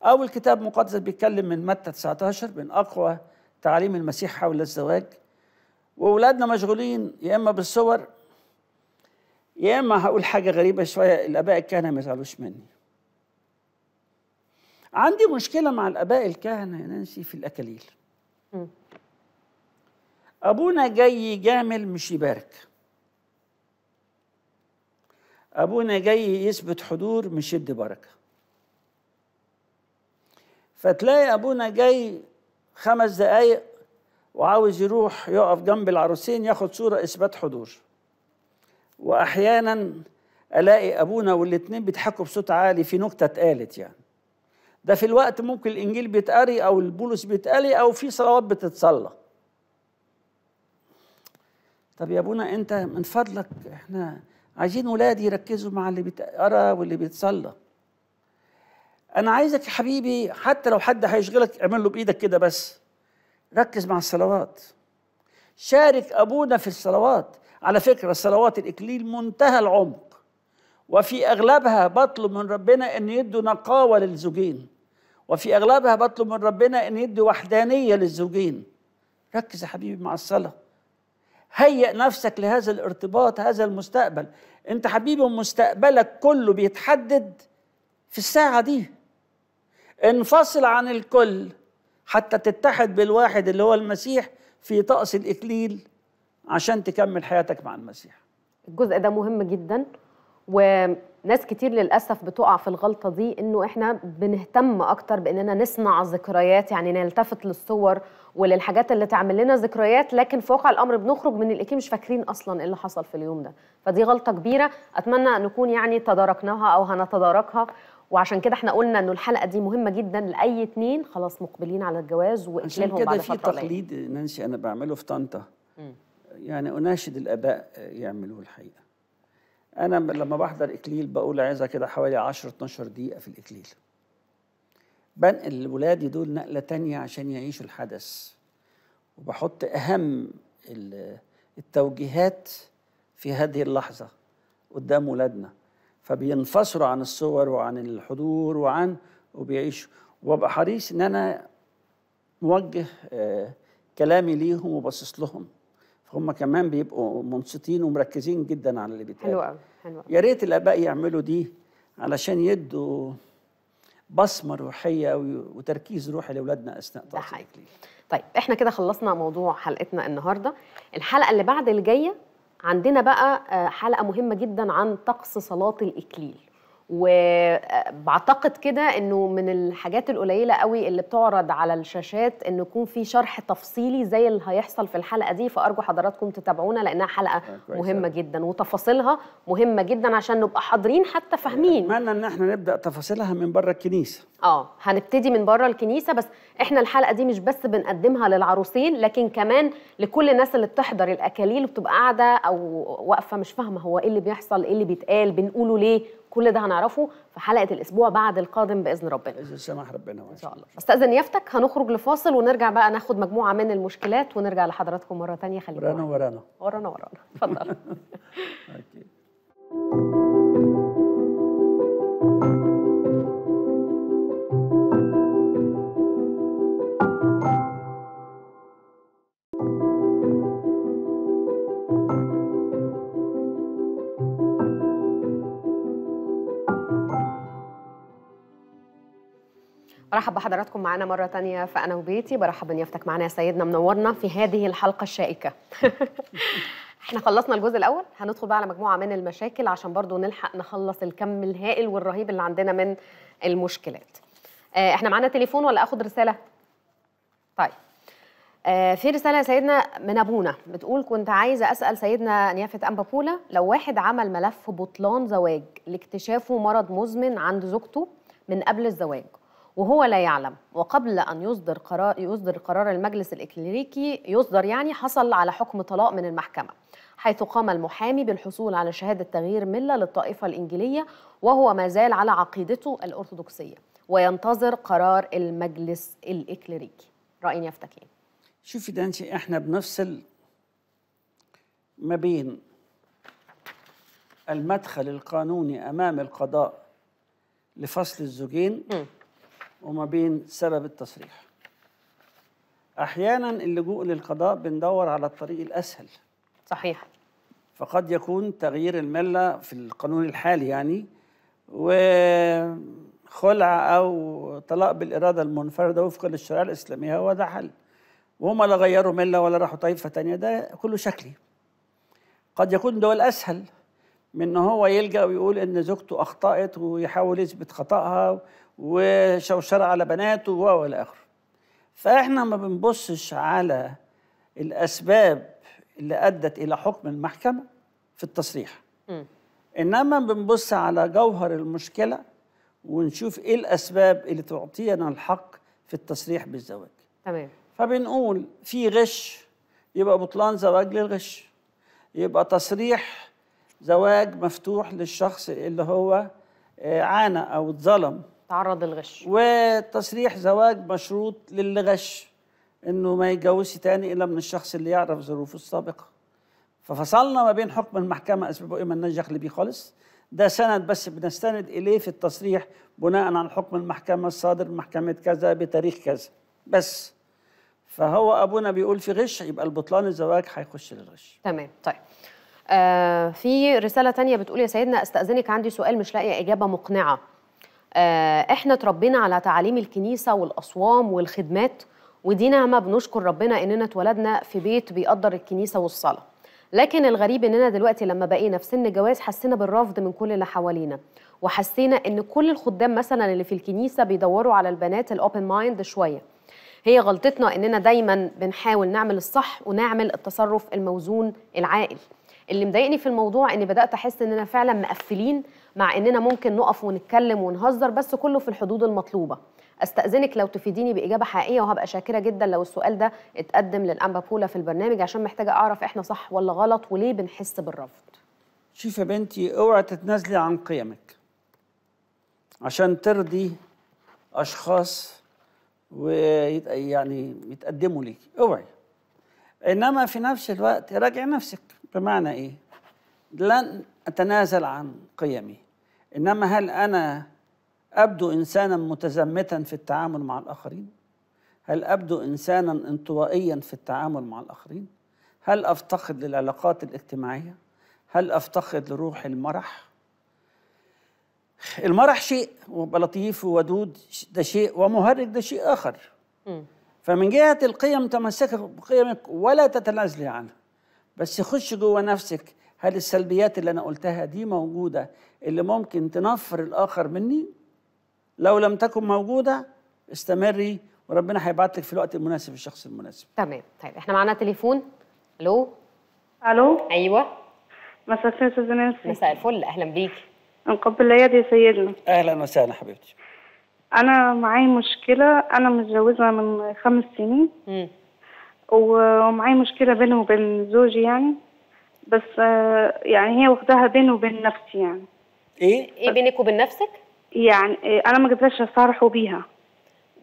او الكتاب المقدس بيتكلم من متى 19 من اقوى تعاليم المسيح حول الزواج واولادنا مشغولين يا اما بالصور يا اما هقول حاجه غريبه شويه الاباء الكهنه ما يزعلوش مني عندي مشكله مع الاباء الكهنه يا نانسي في الاكاليل أبونا جاي يجامل مش يبارك أبونا جاي يثبت حضور مش يدي بركة فتلاقي أبونا جاي خمس دقايق وعاوز يروح يقف جنب العروسين ياخد صورة إثبات حضور وأحيانا ألاقي أبونا والاتنين بيضحكوا بصوت عالي في نكتة اتقالت يعني ده في الوقت ممكن الإنجيل بيتقري أو البولس بيتقري أو في صلوات بتتصلى طب يا ابونا انت من فضلك احنا عايزين ولادي يركزوا مع اللي بيقرا واللي بيتصلى انا عايزك يا حبيبي حتى لو حد هيشغلك اعمل له بايدك كده بس ركز مع الصلوات شارك ابونا في الصلوات على فكره الصلوات الاكليل منتهى العمق وفي اغلبها بطلب من ربنا ان يدوا نقاوه للزوجين وفي اغلبها بطلب من ربنا ان يدوا وحدانيه للزوجين ركز يا حبيبي مع الصلاه هيئ نفسك لهذا الارتباط هذا المستقبل انت حبيبي مستقبلك كله بيتحدد في الساعة دي انفصل عن الكل حتى تتحد بالواحد اللي هو المسيح في طقس الإكليل عشان تكمل حياتك مع المسيح الجزء ده مهم جدا و ناس كتير للاسف بتقع في الغلطه دي انه احنا بنهتم اكتر باننا نصنع ذكريات يعني نلتفت للصور وللحاجات اللي تعمل لنا ذكريات لكن في واقع الامر بنخرج من الاقيم مش فاكرين اصلا ايه اللي حصل في اليوم ده فدي غلطه كبيره اتمنى نكون يعني تداركناها او هنتداركها وعشان كده احنا قلنا انه الحلقه دي مهمه جدا لاي اتنين خلاص مقبلين على الجواز واجلالهم بعد عشان كده في تقليد نانسي انا بعمله في طنطا يعني اناشد الاباء يعملوه الحقيقه انا لما بحضر اكليل بقول عايزها كده حوالي 10 12 دقيقه في الاكليل بنقل لولادي دول نقله تانية عشان يعيشوا الحدث وبحط اهم التوجيهات في هذه اللحظه قدام ولادنا فبينفصلوا عن الصور وعن الحضور وعن وبيعيشوا وابقى حريص ان انا موجه آه، كلامي ليهم وباصص لهم فهم كمان بيبقوا منصتين ومركزين جدا على اللي بيتقال حلو قوي حلو يا ريت الاباء يعملوا دي علشان يدوا بصمه روحيه وتركيز روحي لاولادنا اثناء ده حقيقي طيب احنا كده خلصنا موضوع حلقتنا النهارده الحلقه اللي بعد الجايه عندنا بقى آه، حلقه مهمه جدا عن طقس صلاه الاكليل وبعتقد كده انه من الحاجات القليله قوي اللي بتعرض على الشاشات انه يكون في شرح تفصيلي زي اللي هيحصل في الحلقه دي فارجو حضراتكم تتابعونا لانها حلقه آه، مهمه جدا وتفاصيلها مهمه جدا عشان نبقى حاضرين حتى فاهمين اتمنى ان احنا نبدا تفاصيلها من بره الكنيسه اه هنبتدي من بره الكنيسه بس احنا الحلقه دي مش بس بنقدمها للعروسين لكن كمان لكل الناس اللي بتحضر الاكاليل وبتبقى قاعده او واقفه مش فاهمه هو ايه اللي بيحصل ايه اللي بيتقال بنقوله ليه كل ده هنعرفه في حلقه الاسبوع بعد القادم باذن ربنا باذن سماح ربنا ان شاء الله استاذن يفتك هنخرج لفاصل ونرجع بقى ناخد مجموعه من المشكلات ونرجع لحضراتكم مره ثانيه خليكم ورانا ورانا ورانا ورانا اتفضل برحب بحضراتكم معانا مرة ثانيه في أنا وبيتي برحب إن يفتك معانا يا سيدنا منورنا في هذه الحلقة الشائكة احنا خلصنا الجزء الأول هندخل بقى على مجموعة من المشاكل عشان برضو نلحق نخلص الكم الهائل والرهيب اللي عندنا من المشكلات آه، احنا معانا تليفون ولا أخد رسالة؟ طيب آه، في رسالة يا سيدنا من أبونا بتقول كنت عايزة أسأل سيدنا نيافة أنبا بولا لو واحد عمل ملف بطلان زواج لاكتشافه مرض مزمن عند زوجته من قبل الزواج وهو لا يعلم وقبل ان يصدر قرار يصدر قرار المجلس الاكليريكي يصدر يعني حصل على حكم طلاق من المحكمه حيث قام المحامي بالحصول على شهاده تغيير مله للطائفه الانجيليه وهو ما زال على عقيدته الارثوذكسيه وينتظر قرار المجلس الاكليريكي راي يفتكي شوفي ده انت احنا بنفصل ما بين المدخل القانوني امام القضاء لفصل الزوجين م. وما بين سبب التصريح احيانا اللجوء للقضاء بندور على الطريق الاسهل صحيح فقد يكون تغيير المله في القانون الحالي يعني وخلع او طلاق بالاراده المنفرده وفقا للشريعه الاسلاميه هو ده حل وهما لا غيروا مله ولا راحوا طائفه تانية ده كله شكلي قد يكون دول اسهل من ان هو يلجا ويقول ان زوجته اخطات ويحاول يثبت خطاها وشوشره على بناته والى اخره فاحنا ما بنبصش على الاسباب اللي ادت الى حكم المحكمه في التصريح م. انما بنبص على جوهر المشكله ونشوف ايه الاسباب اللي تعطينا الحق في التصريح بالزواج تمام فبنقول في غش يبقى بطلان زواج للغش يبقى تصريح زواج مفتوح للشخص اللي هو آه، عانى او اتظلم تعرض للغش وتصريح زواج مشروط للغش انه ما يتجوزش تاني الا من الشخص اللي يعرف ظروفه السابقه ففصلنا ما بين حكم المحكمه اسبابه ايه ما دخل بيه خالص ده سند بس بنستند اليه في التصريح بناء على حكم المحكمه الصادر محكمه كذا بتاريخ كذا بس فهو ابونا بيقول في غش يبقى البطلان الزواج هيخش للغش تمام طيب آه في رساله تانية بتقول يا سيدنا استاذنك عندي سؤال مش لاقيه اجابه مقنعه آه، احنا اتربينا على تعاليم الكنيسه والاصوام والخدمات ودي نعمه بنشكر ربنا اننا اتولدنا في بيت بيقدر الكنيسه والصلاه لكن الغريب اننا دلوقتي لما بقينا في سن جواز حسينا بالرفض من كل اللي حوالينا وحسينا ان كل الخدام مثلا اللي في الكنيسه بيدوروا على البنات الاوبن مايند شويه هي غلطتنا اننا دايما بنحاول نعمل الصح ونعمل التصرف الموزون العاقل اللي مضايقني في الموضوع اني بدات احس اننا فعلا مقفلين مع اننا ممكن نقف ونتكلم ونهزر بس كله في الحدود المطلوبه استاذنك لو تفيديني باجابه حقيقيه وهبقى شاكره جدا لو السؤال ده اتقدم للانبا بولا في البرنامج عشان محتاجه اعرف احنا صح ولا غلط وليه بنحس بالرفض شوفي يا بنتي اوعي تتنازلي عن قيمك عشان ترضي اشخاص ويعني يعني يتقدموا ليكي اوعي انما في نفس الوقت راجع نفسك بمعنى ايه لن اتنازل عن قيمي انما هل انا ابدو انسانا متزمتا في التعامل مع الاخرين هل ابدو انسانا انطوائيا في التعامل مع الاخرين هل افتقد للعلاقات الاجتماعيه هل افتقد لروح المرح المرح شيء ويبقى لطيف وودود ده شيء ومهرج ده شيء اخر فمن جهه القيم تمسكك بقيمك ولا تتنازلي عنها بس خش جوه نفسك هل السلبيات اللي انا قلتها دي موجوده اللي ممكن تنفر الاخر مني لو لم تكن موجوده استمري وربنا هيبعت لك في الوقت المناسب الشخص المناسب تمام طيب احنا معانا تليفون الو الو ايوه مساء الخير استاذ نانسي مساء الفل اهلا بيكي نقبل الايادي يا سيدنا اهلا وسهلا حبيبتي انا معايا مشكله انا متجوزه من خمس سنين امم ومعايا مشكلة بينه وبين زوجي يعني بس آه، يعني هي واخداها بينه وبين نفسي يعني ايه ايه بينك وبين نفسك يعني إيه، انا ما قدرتش اصارحه بيها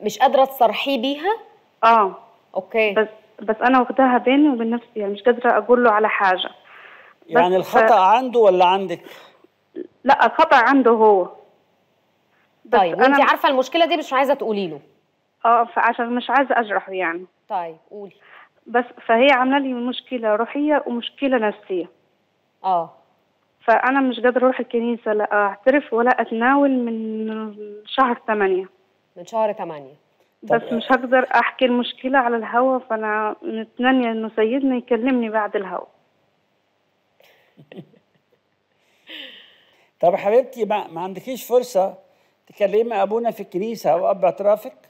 مش قادره تصارحيه بيها اه اوكي بس بس انا واخداها بيني وبين نفسي يعني مش قادره اقول له على حاجه يعني الخطا ف... آه، عنده ولا عندك لا الخطا عنده هو بس طيب انت عارفه المشكله دي مش عايزه تقولي له اه فعشان مش عايزه اجرحه يعني طيب قولي بس فهي عامله لي مشكله روحيه ومشكله نفسيه اه فانا مش قادره اروح الكنيسه لا اعترف ولا اتناول من شهر 8 من شهر 8 بس طب. مش هقدر احكي المشكله على الهوا فانا متمنيه انه سيدنا يكلمني بعد الهوا طب حبيبتي ما, ما عندكيش فرصه تكلمي ابونا في الكنيسه او اب اعترافك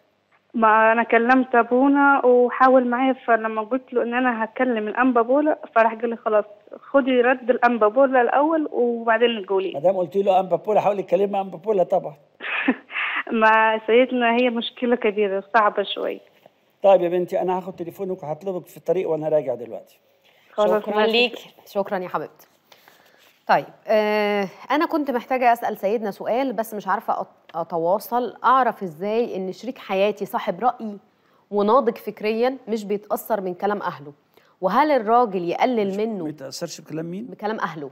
ما انا كلمت ابونا وحاول معايا فلما قلت له ان انا هتكلم بولا فراح قال لي خلاص خدي رد بولا الاول وبعدين قولي ما دام قلت له بولا حاولي تكلمي بولا طبعا ما سيدنا هي مشكله كبيره صعبه شويه طيب يا بنتي انا هاخد تليفونك وهطلبك في الطريق وانا راجع دلوقتي خلاص شكرا ليك شكرا يا حبيبتي طيب آه، انا كنت محتاجه اسال سيدنا سؤال بس مش عارفه اتواصل اعرف ازاي ان شريك حياتي صاحب راي وناضج فكريا مش بيتاثر من كلام اهله وهل الراجل يقلل منه ما يتاثرش بكلام مين بكلام اهله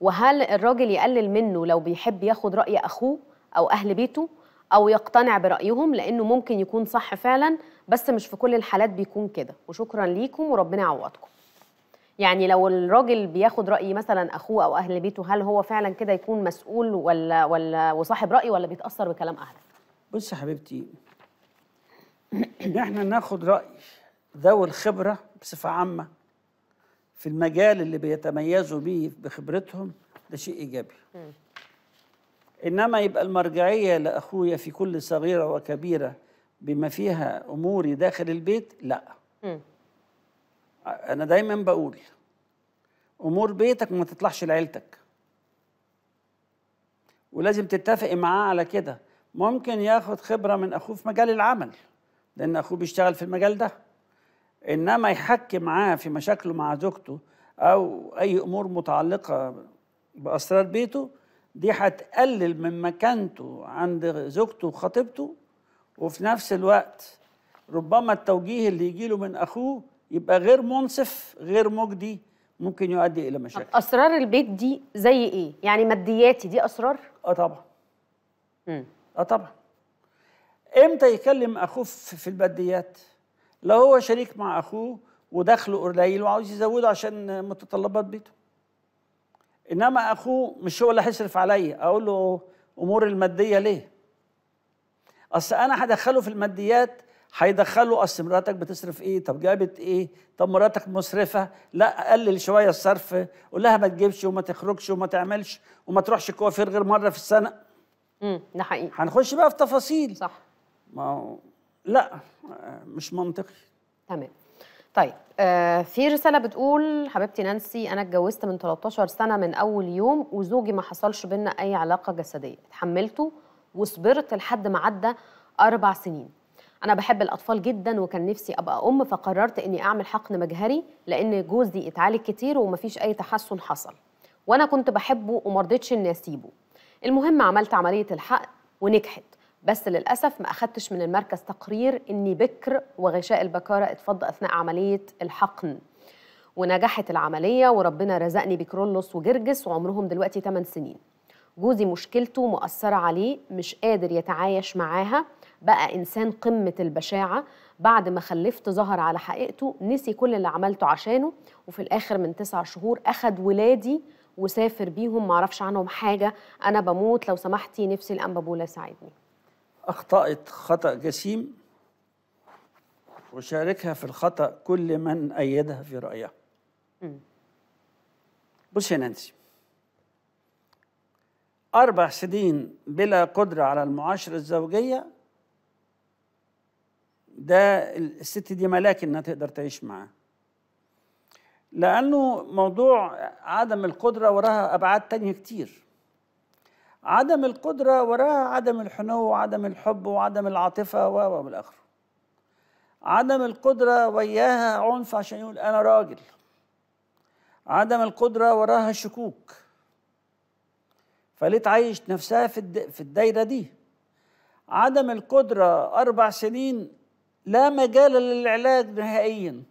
وهل الراجل يقلل منه لو بيحب ياخد راي اخوه او اهل بيته او يقتنع برايهم لانه ممكن يكون صح فعلا بس مش في كل الحالات بيكون كده وشكرا ليكم وربنا يعوضكم يعني لو الراجل بياخد راي مثلا اخوه او اهل بيته هل هو فعلا كده يكون مسؤول ولا ولا وصاحب راي ولا بيتاثر بكلام اهله بص يا حبيبتي ان احنا ناخد راي ذوي الخبره بصفه عامه في المجال اللي بيتميزوا بيه بخبرتهم ده شيء ايجابي انما يبقى المرجعيه لاخويا في كل صغيره وكبيره بما فيها اموري داخل البيت لا انا دايما بقول امور بيتك ما تطلعش لعيلتك ولازم تتفق معاه على كده ممكن ياخد خبره من اخوه في مجال العمل لان اخوه بيشتغل في المجال ده انما يحكي معاه في مشاكله مع زوجته او اي امور متعلقه باسرار بيته دي هتقلل من مكانته عند زوجته وخطيبته وفي نفس الوقت ربما التوجيه اللي يجيله من اخوه يبقى غير منصف غير مجدي ممكن يؤدي الى مشاكل اسرار البيت دي زي ايه يعني مادياتي دي اسرار اه طبعا امم اه طبعا امتى يكلم اخوه في الماديات لو هو شريك مع اخوه ودخله قليل وعاوز يزوده عشان متطلبات بيته انما اخوه مش هو اللي هيصرف عليا اقول له امور الماديه ليه اصل انا هدخله في الماديات هيدخلوا اصل مراتك بتصرف ايه طب جابت ايه طب مراتك مسرفه لا قلل شويه الصرف قول لها ما تجيبش وما تخرجش وما تعملش وما تروحش كوافير غير مره في السنه امم ده حقيقي هنخش بقى في تفاصيل صح ما هو لا مش منطقي تمام طيب آه في رساله بتقول حبيبتي نانسي انا اتجوزت من 13 سنه من اول يوم وزوجي ما حصلش بينا اي علاقه جسديه اتحملته وصبرت لحد ما عدى اربع سنين انا بحب الاطفال جدا وكان نفسي ابقى ام فقررت اني اعمل حقن مجهري لان جوزي اتعالج كتير ومفيش اي تحسن حصل وانا كنت بحبه ومرضتش اني اسيبه المهم عملت عمليه الحقن ونجحت بس للاسف ما اخدتش من المركز تقرير اني بكر وغشاء البكاره اتفض اثناء عمليه الحقن ونجحت العمليه وربنا رزقني بكرولوس وجرجس وعمرهم دلوقتي 8 سنين جوزي مشكلته مؤثره عليه مش قادر يتعايش معاها بقى انسان قمه البشاعه بعد ما خلفت ظهر على حقيقته نسي كل اللي عملته عشانه وفي الاخر من تسع شهور اخد ولادي وسافر بيهم معرفش عنهم حاجه انا بموت لو سمحتي نفسي الانبابولا ساعدني اخطات خطا جسيم وشاركها في الخطا كل من ايدها في رايها بصي يا نانسي أربع سنين بلا قدرة على المعاشرة الزوجية ده الست دي ملاك انها تقدر تعيش معاه لانه موضوع عدم القدره وراها ابعاد تانية كتير عدم القدره وراها عدم الحنو وعدم الحب وعدم العاطفه و و عدم القدره وياها عنف عشان يقول انا راجل عدم القدره وراها شكوك فليه تعيش نفسها في الدايره دي عدم القدره اربع سنين لا مجال للعلاج نهائيا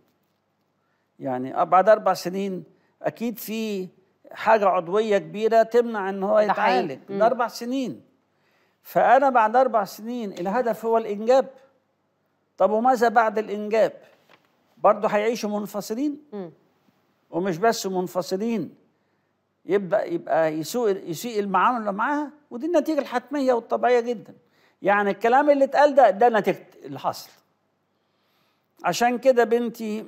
يعني بعد اربع سنين اكيد في حاجه عضويه كبيره تمنع ان هو يتعالج ده اربع سنين فانا بعد اربع سنين الهدف هو الانجاب طب وماذا بعد الانجاب برضه هيعيشوا منفصلين م. ومش بس منفصلين يبدا يبقى يسوء يسيء المعامله معاها ودي النتيجه الحتميه والطبيعيه جدا يعني الكلام اللي اتقال ده ده نتيجه اللي حصل عشان كده بنتي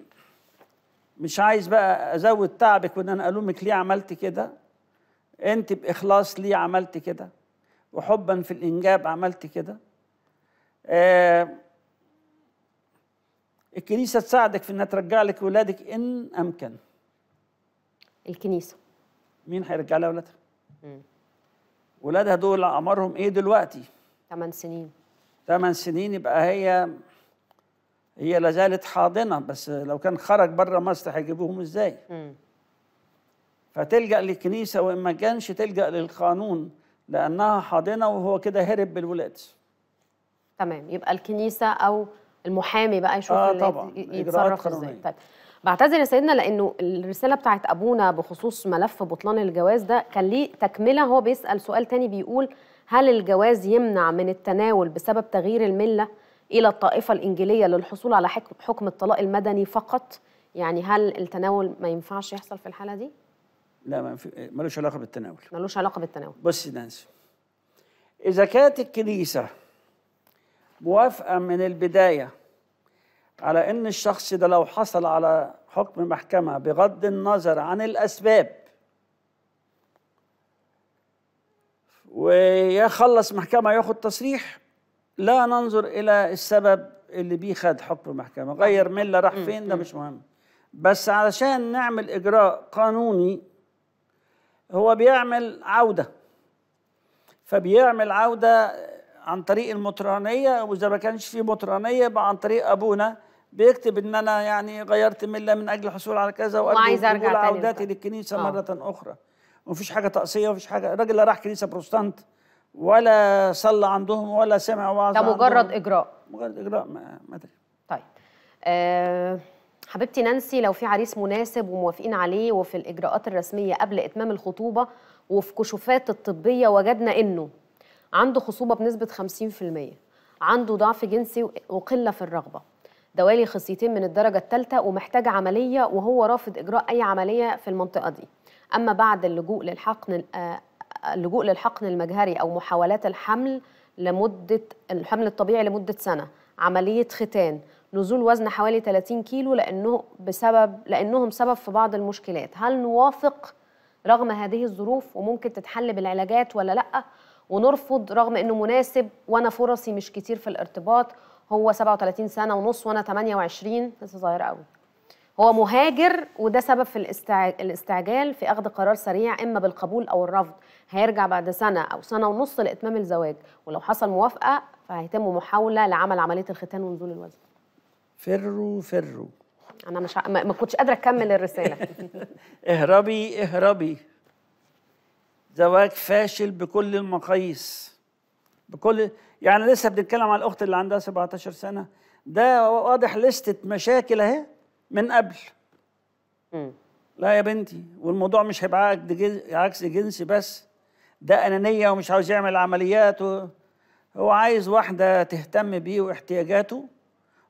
مش عايز بقى ازود تعبك وان انا الومك ليه عملت كده انت باخلاص ليه عملت كده وحبا في الانجاب عملت كده آه الكنيسه تساعدك في انها ترجع لك اولادك ان امكن الكنيسه مين هيرجع لها اولادها ولادها دول اعمارهم ايه دلوقتي 8 سنين 8 سنين يبقى هي هي لا زالت حاضنه بس لو كان خرج بره مصر هيجيبوهم ازاي؟ فتلجا للكنيسه وان ما كانش تلجا للقانون لانها حاضنه وهو كده هرب بالولاد تمام يبقى الكنيسه او المحامي بقى يشوف آه طبعا يتصرف ازاي. طيب بعتذر يا سيدنا لانه الرساله بتاعت ابونا بخصوص ملف بطلان الجواز ده كان ليه تكمله هو بيسال سؤال تاني بيقول هل الجواز يمنع من التناول بسبب تغيير المله؟ إلى الطائفة الإنجيلية للحصول على حكم الطلاق المدني فقط يعني هل التناول ما ينفعش يحصل في الحالة دي؟ لا ما ملوش علاقة بالتناول ملوش علاقة بالتناول بصي ناس إذا كانت الكنيسة موافقة من البداية على إن الشخص ده لو حصل على حكم محكمة بغض النظر عن الأسباب ويخلص محكمة ياخد تصريح لا ننظر الى السبب اللي بيه خد حكم المحكمه غير مله راح فين ده مش مهم بس علشان نعمل اجراء قانوني هو بيعمل عوده فبيعمل عوده عن طريق المطرانيه واذا ما كانش في مطرانيه يبقى عن طريق ابونا بيكتب ان انا يعني غيرت مله من اجل الحصول على كذا وارجو قبول عودتي للكنيسه أوه. مره اخرى ومفيش حاجه تقصيه ومفيش حاجه الراجل اللي راح كنيسه بروتستانت ولا صلى عندهم ولا سمع وعظ ده مجرد عندهم. اجراء مجرد اجراء ما ادري طيب أه حبيبتي نانسي لو في عريس مناسب وموافقين عليه وفي الاجراءات الرسميه قبل اتمام الخطوبه وفي كشوفات الطبيه وجدنا انه عنده خصوبه بنسبه 50% عنده ضعف جنسي وقله في الرغبه دوالي خصيتين من الدرجه الثالثه ومحتاج عمليه وهو رافض اجراء اي عمليه في المنطقه دي اما بعد اللجوء للحقن آه، اللجوء للحقن المجهري او محاولات الحمل لمده الحمل الطبيعي لمده سنه عمليه ختان نزول وزن حوالي 30 كيلو لانه بسبب لانهم سبب في بعض المشكلات هل نوافق رغم هذه الظروف وممكن تتحل بالعلاجات ولا لا ونرفض رغم انه مناسب وانا فرصي مش كتير في الارتباط هو 37 سنه ونص وانا 28 لسه صغيره قوي هو مهاجر وده سبب في الاستعجال في اخذ قرار سريع اما بالقبول او الرفض هيرجع بعد سنه او سنه ونص لاتمام الزواج ولو حصل موافقه فهيتم محاوله لعمل عمليه الختان ونزول الوزن فروا فروا انا مش ع... ما كنتش قادره اكمل الرساله اهربي اهربي زواج فاشل بكل المقاييس بكل يعني لسه بنتكلم على الاخت اللي عندها 17 سنه ده واضح لستة مشاكل اهي من قبل م. لا يا بنتي والموضوع مش هيبقى عكس جنسي بس ده أنانية ومش عاوز يعمل عمليات و... هو عايز واحدة تهتم بيه واحتياجاته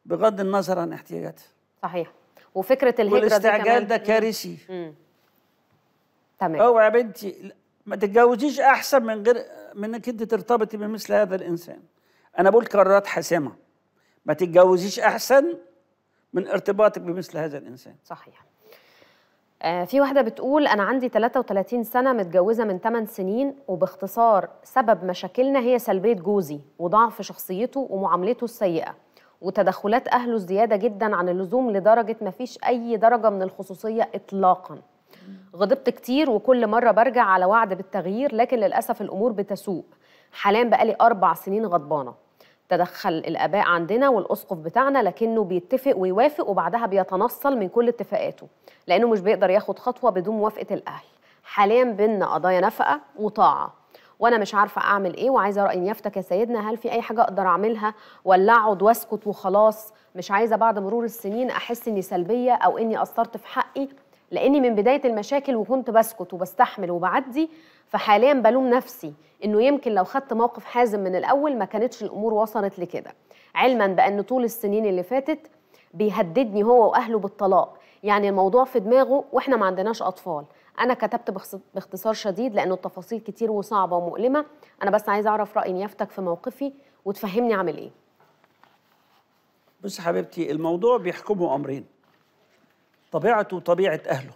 بغض النظر عن احتياجاته صحيح وفكرة الهجرة والاستعجال دي ده كارثي تمام اوعى يا بنتي ما تتجوزيش احسن من غير من انك انت ترتبطي بمثل هذا الانسان انا بقول قرارات حاسمه ما تتجوزيش احسن من ارتباطك بمثل هذا الإنسان صحيح آه، في واحدة بتقول أنا عندي 33 سنة متجوزة من 8 سنين وباختصار سبب مشاكلنا هي سلبية جوزي وضعف شخصيته ومعاملته السيئة وتدخلات أهله زيادة جدا عن اللزوم لدرجة ما فيش أي درجة من الخصوصية إطلاقا غضبت كتير وكل مرة برجع على وعد بالتغيير لكن للأسف الأمور بتسوء حاليا بقالي أربع سنين غضبانة تدخل الاباء عندنا والاسقف بتاعنا لكنه بيتفق ويوافق وبعدها بيتنصل من كل اتفاقاته لانه مش بيقدر ياخد خطوه بدون موافقه الاهل حاليا بينا قضايا نفقه وطاعه وانا مش عارفه اعمل ايه وعايزه راي يفتك يا سيدنا هل في اي حاجه اقدر اعملها ولا اقعد واسكت وخلاص مش عايزه بعد مرور السنين احس اني سلبيه او اني قصرت في حقي لاني من بدايه المشاكل وكنت بسكت وبستحمل وبعدي فحاليا بلوم نفسي انه يمكن لو خدت موقف حازم من الاول ما كانتش الامور وصلت لكده علما بان طول السنين اللي فاتت بيهددني هو واهله بالطلاق يعني الموضوع في دماغه واحنا ما عندناش اطفال انا كتبت باختصار شديد لانه التفاصيل كتير وصعبه ومؤلمه انا بس عايزه اعرف راي نيافتك في موقفي وتفهمني اعمل ايه بص حبيبتي الموضوع بيحكمه امرين طبيعته وطبيعة اهله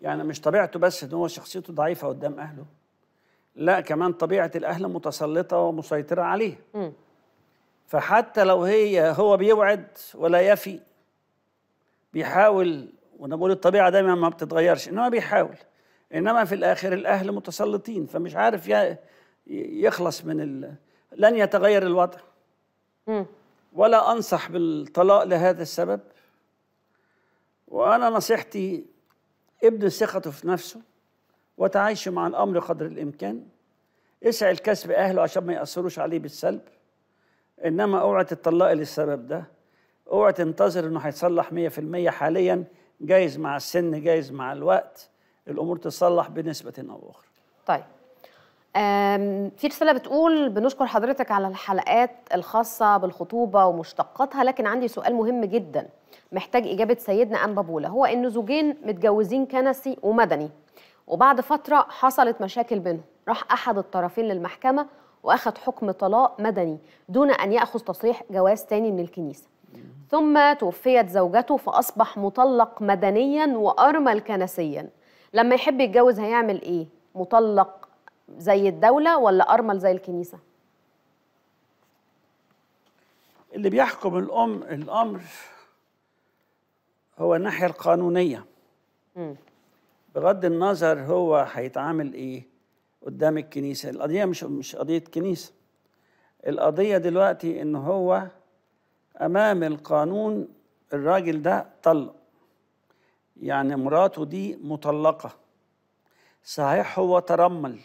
يعني مش طبيعته بس ان هو شخصيته ضعيفه قدام اهله لا كمان طبيعه الاهل متسلطه ومسيطره عليه فحتى لو هي هو بيوعد ولا يفي بيحاول وانا بقول الطبيعه دايما ما بتتغيرش انما بيحاول انما في الاخر الاهل متسلطين فمش عارف يخلص من ال... لن يتغير الوضع ولا انصح بالطلاق لهذا السبب وأنا نصيحتي ابن ثقته في نفسه وتعايش مع الأمر قدر الإمكان اسعى الكسب أهله عشان ما يأثروش عليه بالسلب إنما اوعى تتطلقي للسبب ده اوعى تنتظر إنه هيتصلح 100% حاليا جايز مع السن جايز مع الوقت الأمور تتصلح بنسبة أو أخرى طيب في رسالة بتقول بنشكر حضرتك على الحلقات الخاصة بالخطوبة ومشتقاتها لكن عندي سؤال مهم جدا محتاج إجابة سيدنا أنبا بولا هو إن زوجين متجوزين كنسي ومدني وبعد فترة حصلت مشاكل بينهم راح أحد الطرفين للمحكمة وأخد حكم طلاق مدني دون أن يأخذ تصريح جواز تاني من الكنيسة ثم توفيت زوجته فأصبح مطلق مدنيا وأرمل كنسيا لما يحب يتجوز هيعمل إيه؟ مطلق زي الدولة ولا أرمل زي الكنيسة؟ اللي بيحكم الأم الأمر هو الناحية القانونية م. بغض النظر هو هيتعامل إيه قدام الكنيسة القضية مش مش قضية كنيسة القضية دلوقتي إن هو أمام القانون الراجل ده طلق يعني مراته دي مطلقة صحيح هو ترمل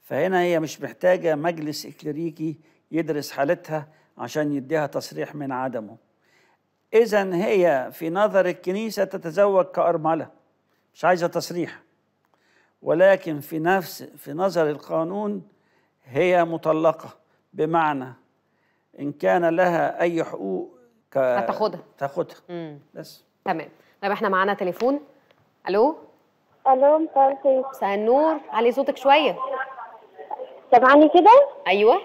فهنا هي مش محتاجة مجلس إكليريكي يدرس حالتها عشان يديها تصريح من عدمه إذا هي في نظر الكنيسة تتزوج كأرملة مش عايزة تصريح ولكن في نفس في نظر القانون هي مطلقة بمعنى إن كان لها أي حقوق ك... هتاخدها تاخدها بس تمام طيب احنا معانا تليفون الو الو مساء الخير مساء النور علي صوتك شويه سامعني كده ايوه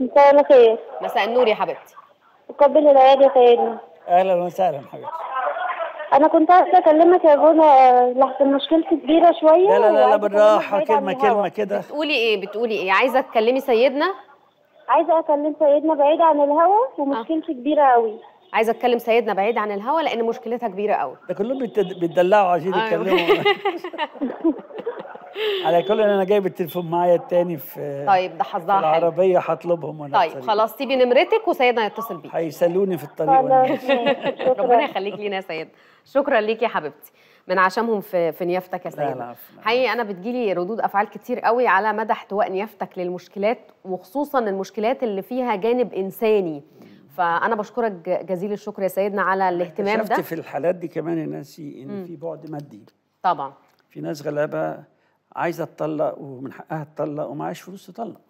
مساء الخير مساء النور يا حبيبتي وقبل العيادة تاني اهلا وسهلا حبيبتي انا كنت عايزه اكلمك يا غنى آه، لحظه مشكلتي كبيره شويه لا لا لا, بالراحه كلمه كلمه كده بتقولي ايه بتقولي ايه عايزه تكلمي سيدنا عايزه اكلم سيدنا بعيد عن الهوا ومشكلتي آه. كبيره قوي عايزه اتكلم سيدنا بعيد عن الهوا لان مشكلتها كبيره قوي ده كلهم بيتدلعوا عشان آه. يتكلموا على كل ان انا جايب التليفون معايا الثاني في طيب ده حظها حلو العربيه هطلبهم وانا طيب خلاص سيبي نمرتك وسيدنا يتصل بيك هيسلوني في الطريق ربنا يخليك لينا يا سيد شكرا ليك يا حبيبتي من عشمهم في في نيافتك يا سيدنا حقيقي انا بتجيلي ردود افعال كتير قوي على مدى احتواء نيافتك للمشكلات وخصوصا المشكلات اللي فيها جانب انساني فانا بشكرك جزيل الشكر يا سيدنا على الاهتمام ده شفت في الحالات دي كمان يا ناسي ان م. في بعد مادي طبعا في ناس غلابه عايزه تطلق ومن حقها تطلق ومعاش فلوس تطلق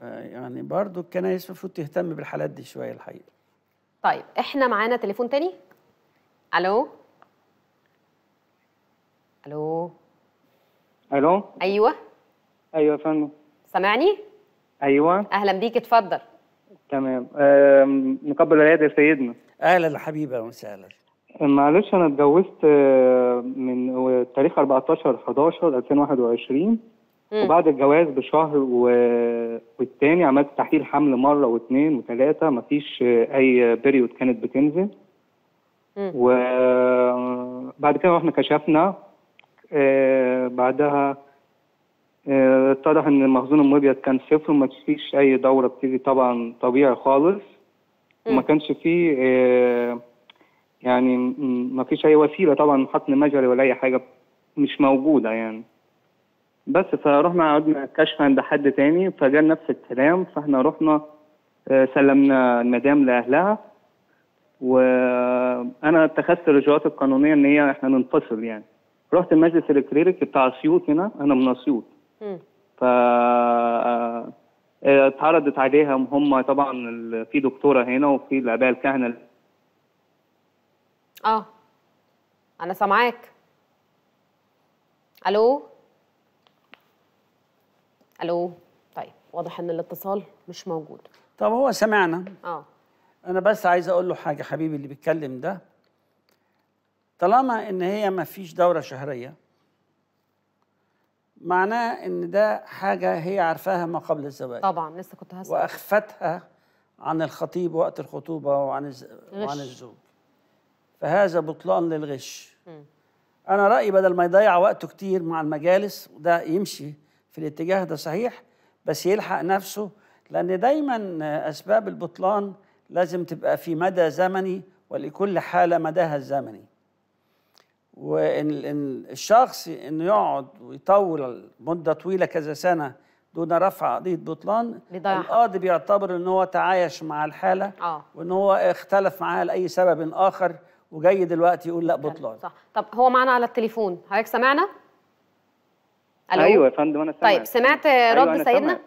يعني برضو الكنايس المفروض تهتم بالحالات دي شويه الحقيقه طيب احنا معانا تليفون تاني الو الو الو ايوه ايوه يا فندم سامعني ايوه اهلا بيك اتفضل تمام نقبل مقبل العياده يا سيدنا اهلا يا حبيبي وسهلا معلش انا اتجوزت آه، من تاريخ 14 11 2021 مم. وبعد الجواز بشهر و... والتاني عملت تحليل حمل مره واثنين وثلاثه مفيش اي بيريود كانت بتنزل مم. وبعد كده رحنا كشفنا آه، بعدها آه، اتضح ان المخزون المبيض كان صفر وما فيش اي دوره بتيجي طبعا طبيعي خالص وما كانش فيه يعني ما فيش اي وسيله طبعا حقن مجري ولا اي حاجه مش موجوده يعني بس فرحنا قعدنا كشف عند حد تاني فجاء نفس الكلام فاحنا رحنا آه، سلمنا المدام لاهلها وانا اتخذت الاجراءات القانونيه ان هي احنا ننفصل يعني رحت المجلس الكليريك بتاع اسيوط هنا انا من اسيوط ف آه، اتعرضت عليهم هم طبعا في دكتوره هنا وفي الاباء الكهنه اه انا سامعاك الو الو طيب واضح ان الاتصال مش موجود طب هو سمعنا اه انا بس عايز اقول له حاجه حبيبي اللي بيتكلم ده طالما ان هي ما فيش دوره شهريه معناه ان ده حاجه هي عارفاها ما قبل الزواج طبعا لسه كنت هسأل واخفتها عن الخطيب وقت الخطوبه وعن الز... وعن الزوج فهذا بطلان للغش م. انا رايي بدل ما يضيع وقته كتير مع المجالس وده يمشي في الاتجاه ده صحيح بس يلحق نفسه لان دايما اسباب البطلان لازم تبقى في مدى زمني ولكل حاله مداها الزمني وان الشخص انه يقعد ويطول مده طويله كذا سنه دون رفع قضيه بطلان القاضي بيعتبر ان هو تعايش مع الحاله آه. وان هو اختلف معاها لاي سبب اخر وجاي دلوقتي يقول لا بطلان صح طب هو معانا على التليفون حضرتك سامعنا؟ ايوه يا فندم انا سمعت طيب سمعت أيوة، رد أيوة سيدنا؟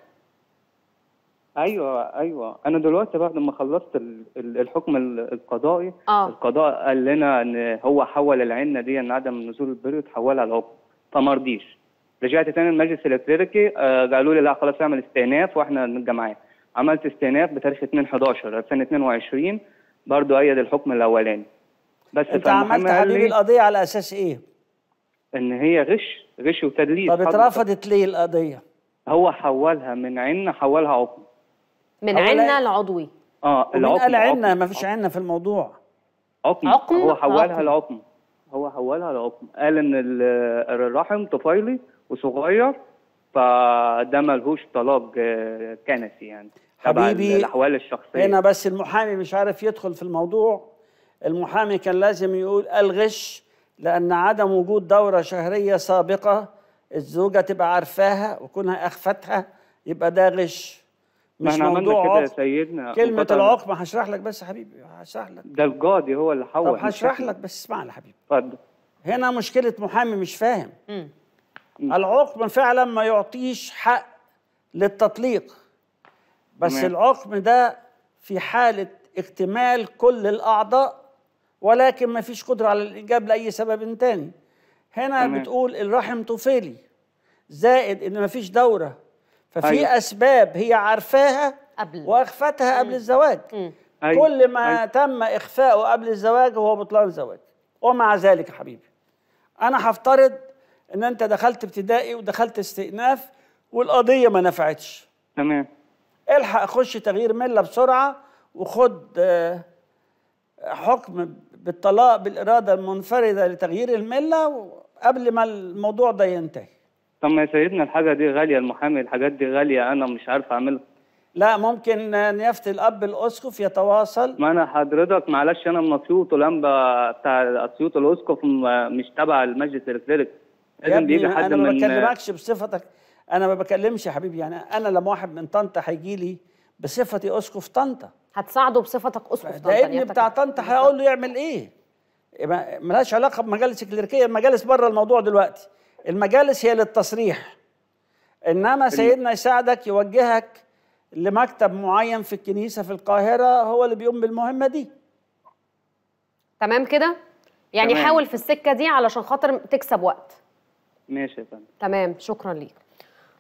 ايوه ايوه انا دلوقتي بعد ما خلصت الحكم القضائي آه. القضاء قال لنا ان هو حول العنه دي ان عدم نزول البريود حولها لعقد فما رضيش رجعت تاني المجلس الاتركي آه، قالوا لي لا خلاص اعمل استئناف واحنا الجمعيه عملت استئناف بتاريخ 2 11 2022 برضه ايد الحكم الاولاني بس انت عملت حبيبي القضيه على اساس ايه؟ ان هي غش غش وتدليس طب اترفضت ليه القضيه؟ هو حولها من عنا حولها عضوي من عنا لعضوي اه العقم قال عنا ما فيش عنا في الموضوع عقم, عقم. هو حولها لعقم هو حولها لعقم قال ان الرحم طفيلي وصغير فده ملهوش طلاق آه، كنسي يعني حبيبي الاحوال الشخصيه هنا بس المحامي مش عارف يدخل في الموضوع المحامي كان لازم يقول الغش لأن عدم وجود دورة شهرية سابقة الزوجة تبقى عارفاها وكونها أخفتها يبقى ده غش مش موضوع كده يا سيدنا كلمة العقم هشرح لك بس يا حبيبي هشرح لك ده القاضي هو اللي حول طب هشرح لك بس اسمعني يا حبيبي اتفضل هنا مشكلة محامي مش فاهم العقم فعلا ما يعطيش حق للتطليق بس العقم ده في حالة اكتمال كل الأعضاء ولكن ما فيش قدرة على الإنجاب لأي سبب تاني هنا تمام. بتقول الرحم طفيلي زائد إن ما فيش دورة ففي أيوة. أسباب هي عارفاها قبل وأخفتها قبل الزواج مم. أيوة. كل ما أيوة. تم إخفاؤه قبل الزواج هو بطلان زواج ومع ذلك يا حبيبي أنا هفترض إن أنت دخلت ابتدائي ودخلت استئناف والقضية ما نفعتش تمام الحق خش تغيير ملة بسرعة وخد آه، حكم بالطلاق بالإرادة المنفردة لتغيير الملة قبل ما الموضوع ده ينتهي طب ما يا سيدنا الحاجة دي غالية المحامي الحاجات دي غالية أنا مش عارف أعملها لا ممكن نيافة الأب الأسقف يتواصل ما أنا حضرتك معلش أنا من أسيوط ولمبة بتاع أسيوط الأسقف مش تبع المجلس الإكليريك لازم بيجي حد أنا أنا ما بكلمكش بصفتك أنا ما بكلمش يا حبيبي يعني أنا لما واحد من طنطا هيجي لي بصفتي اسقف طنطا هتساعده بصفتك اسقف طنطا ده ابني بتاع طنطا هقول له يعمل ايه ملهاش علاقه بمجالس الكليركيه المجالس بره الموضوع دلوقتي المجالس هي للتصريح انما سيدنا يساعدك يوجهك لمكتب معين في الكنيسه في القاهره هو اللي بيقوم بالمهمه دي تمام كده يعني تمام. حاول في السكه دي علشان خاطر تكسب وقت ماشي يا فندم تمام شكرا ليك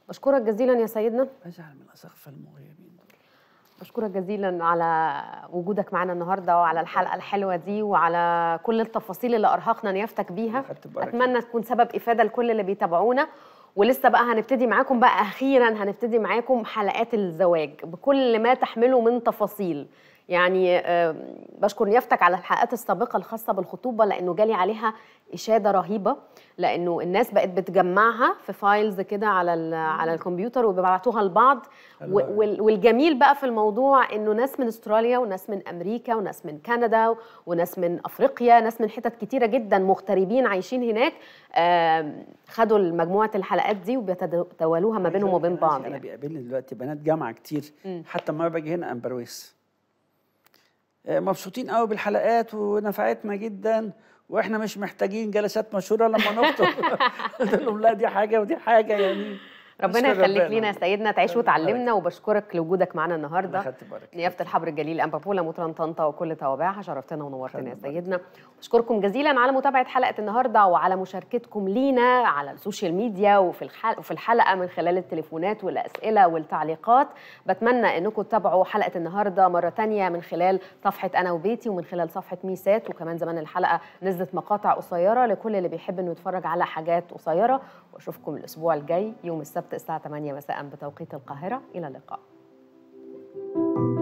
بشكرك جزيلا يا سيدنا اجعل من اسخف المغيبين بشكرك جزيلا على وجودك معنا النهارده وعلى الحلقه الحلوه دي وعلى كل التفاصيل اللي ارهقنا نيافتك بيها اتمنى تكون سبب افاده لكل اللي بيتابعونا ولسه بقى هنبتدي معاكم بقى اخيرا هنبتدي معاكم حلقات الزواج بكل ما تحمله من تفاصيل يعني بشكر نيافتك على الحلقات السابقه الخاصه بالخطوبه لانه جالي عليها اشاده رهيبه لانه الناس بقت بتجمعها في فايلز كده على على الكمبيوتر وبيبعتوها لبعض والجميل بقى في الموضوع انه ناس من استراليا وناس من امريكا وناس من كندا وناس من افريقيا ناس من حتت كتيره جدا مغتربين عايشين هناك خدوا مجموعه الحلقات دي وبيتداولوها ما بينهم وبين بعض انا يعني. بيقابلني دلوقتي بنات جامعه كتير حتى ما باجي هنا امبرويس آه، مبسوطين قوي بالحلقات ونفعتنا جدا واحنا مش محتاجين جلسات مشهوره لما نخطب قلت لهم لا دي حاجه ودي حاجه يعني ربنا يخليك لينا سيدنا تعيش وتعلمنا وبشكرك لوجودك معانا النهارده نيافه الحبر الجليل امبابولا مطران طنطا وكل توابعها شرفتنا ونورتنا يا سيدنا اشكركم جزيلا على متابعه حلقه النهارده وعلى مشاركتكم لينا على السوشيال ميديا وفي الحلقه وفي الحلقه من خلال التليفونات والاسئله والتعليقات بتمنى انكم تتابعوا حلقه النهارده مره ثانيه من خلال صفحه انا وبيتي ومن خلال صفحه ميسات وكمان زمان الحلقه نزلت مقاطع قصيره لكل اللي بيحب انه يتفرج على حاجات قصيره واشوفكم الاسبوع الجاي يوم السبت الساعة 8 مساء بتوقيت القاهرة إلى اللقاء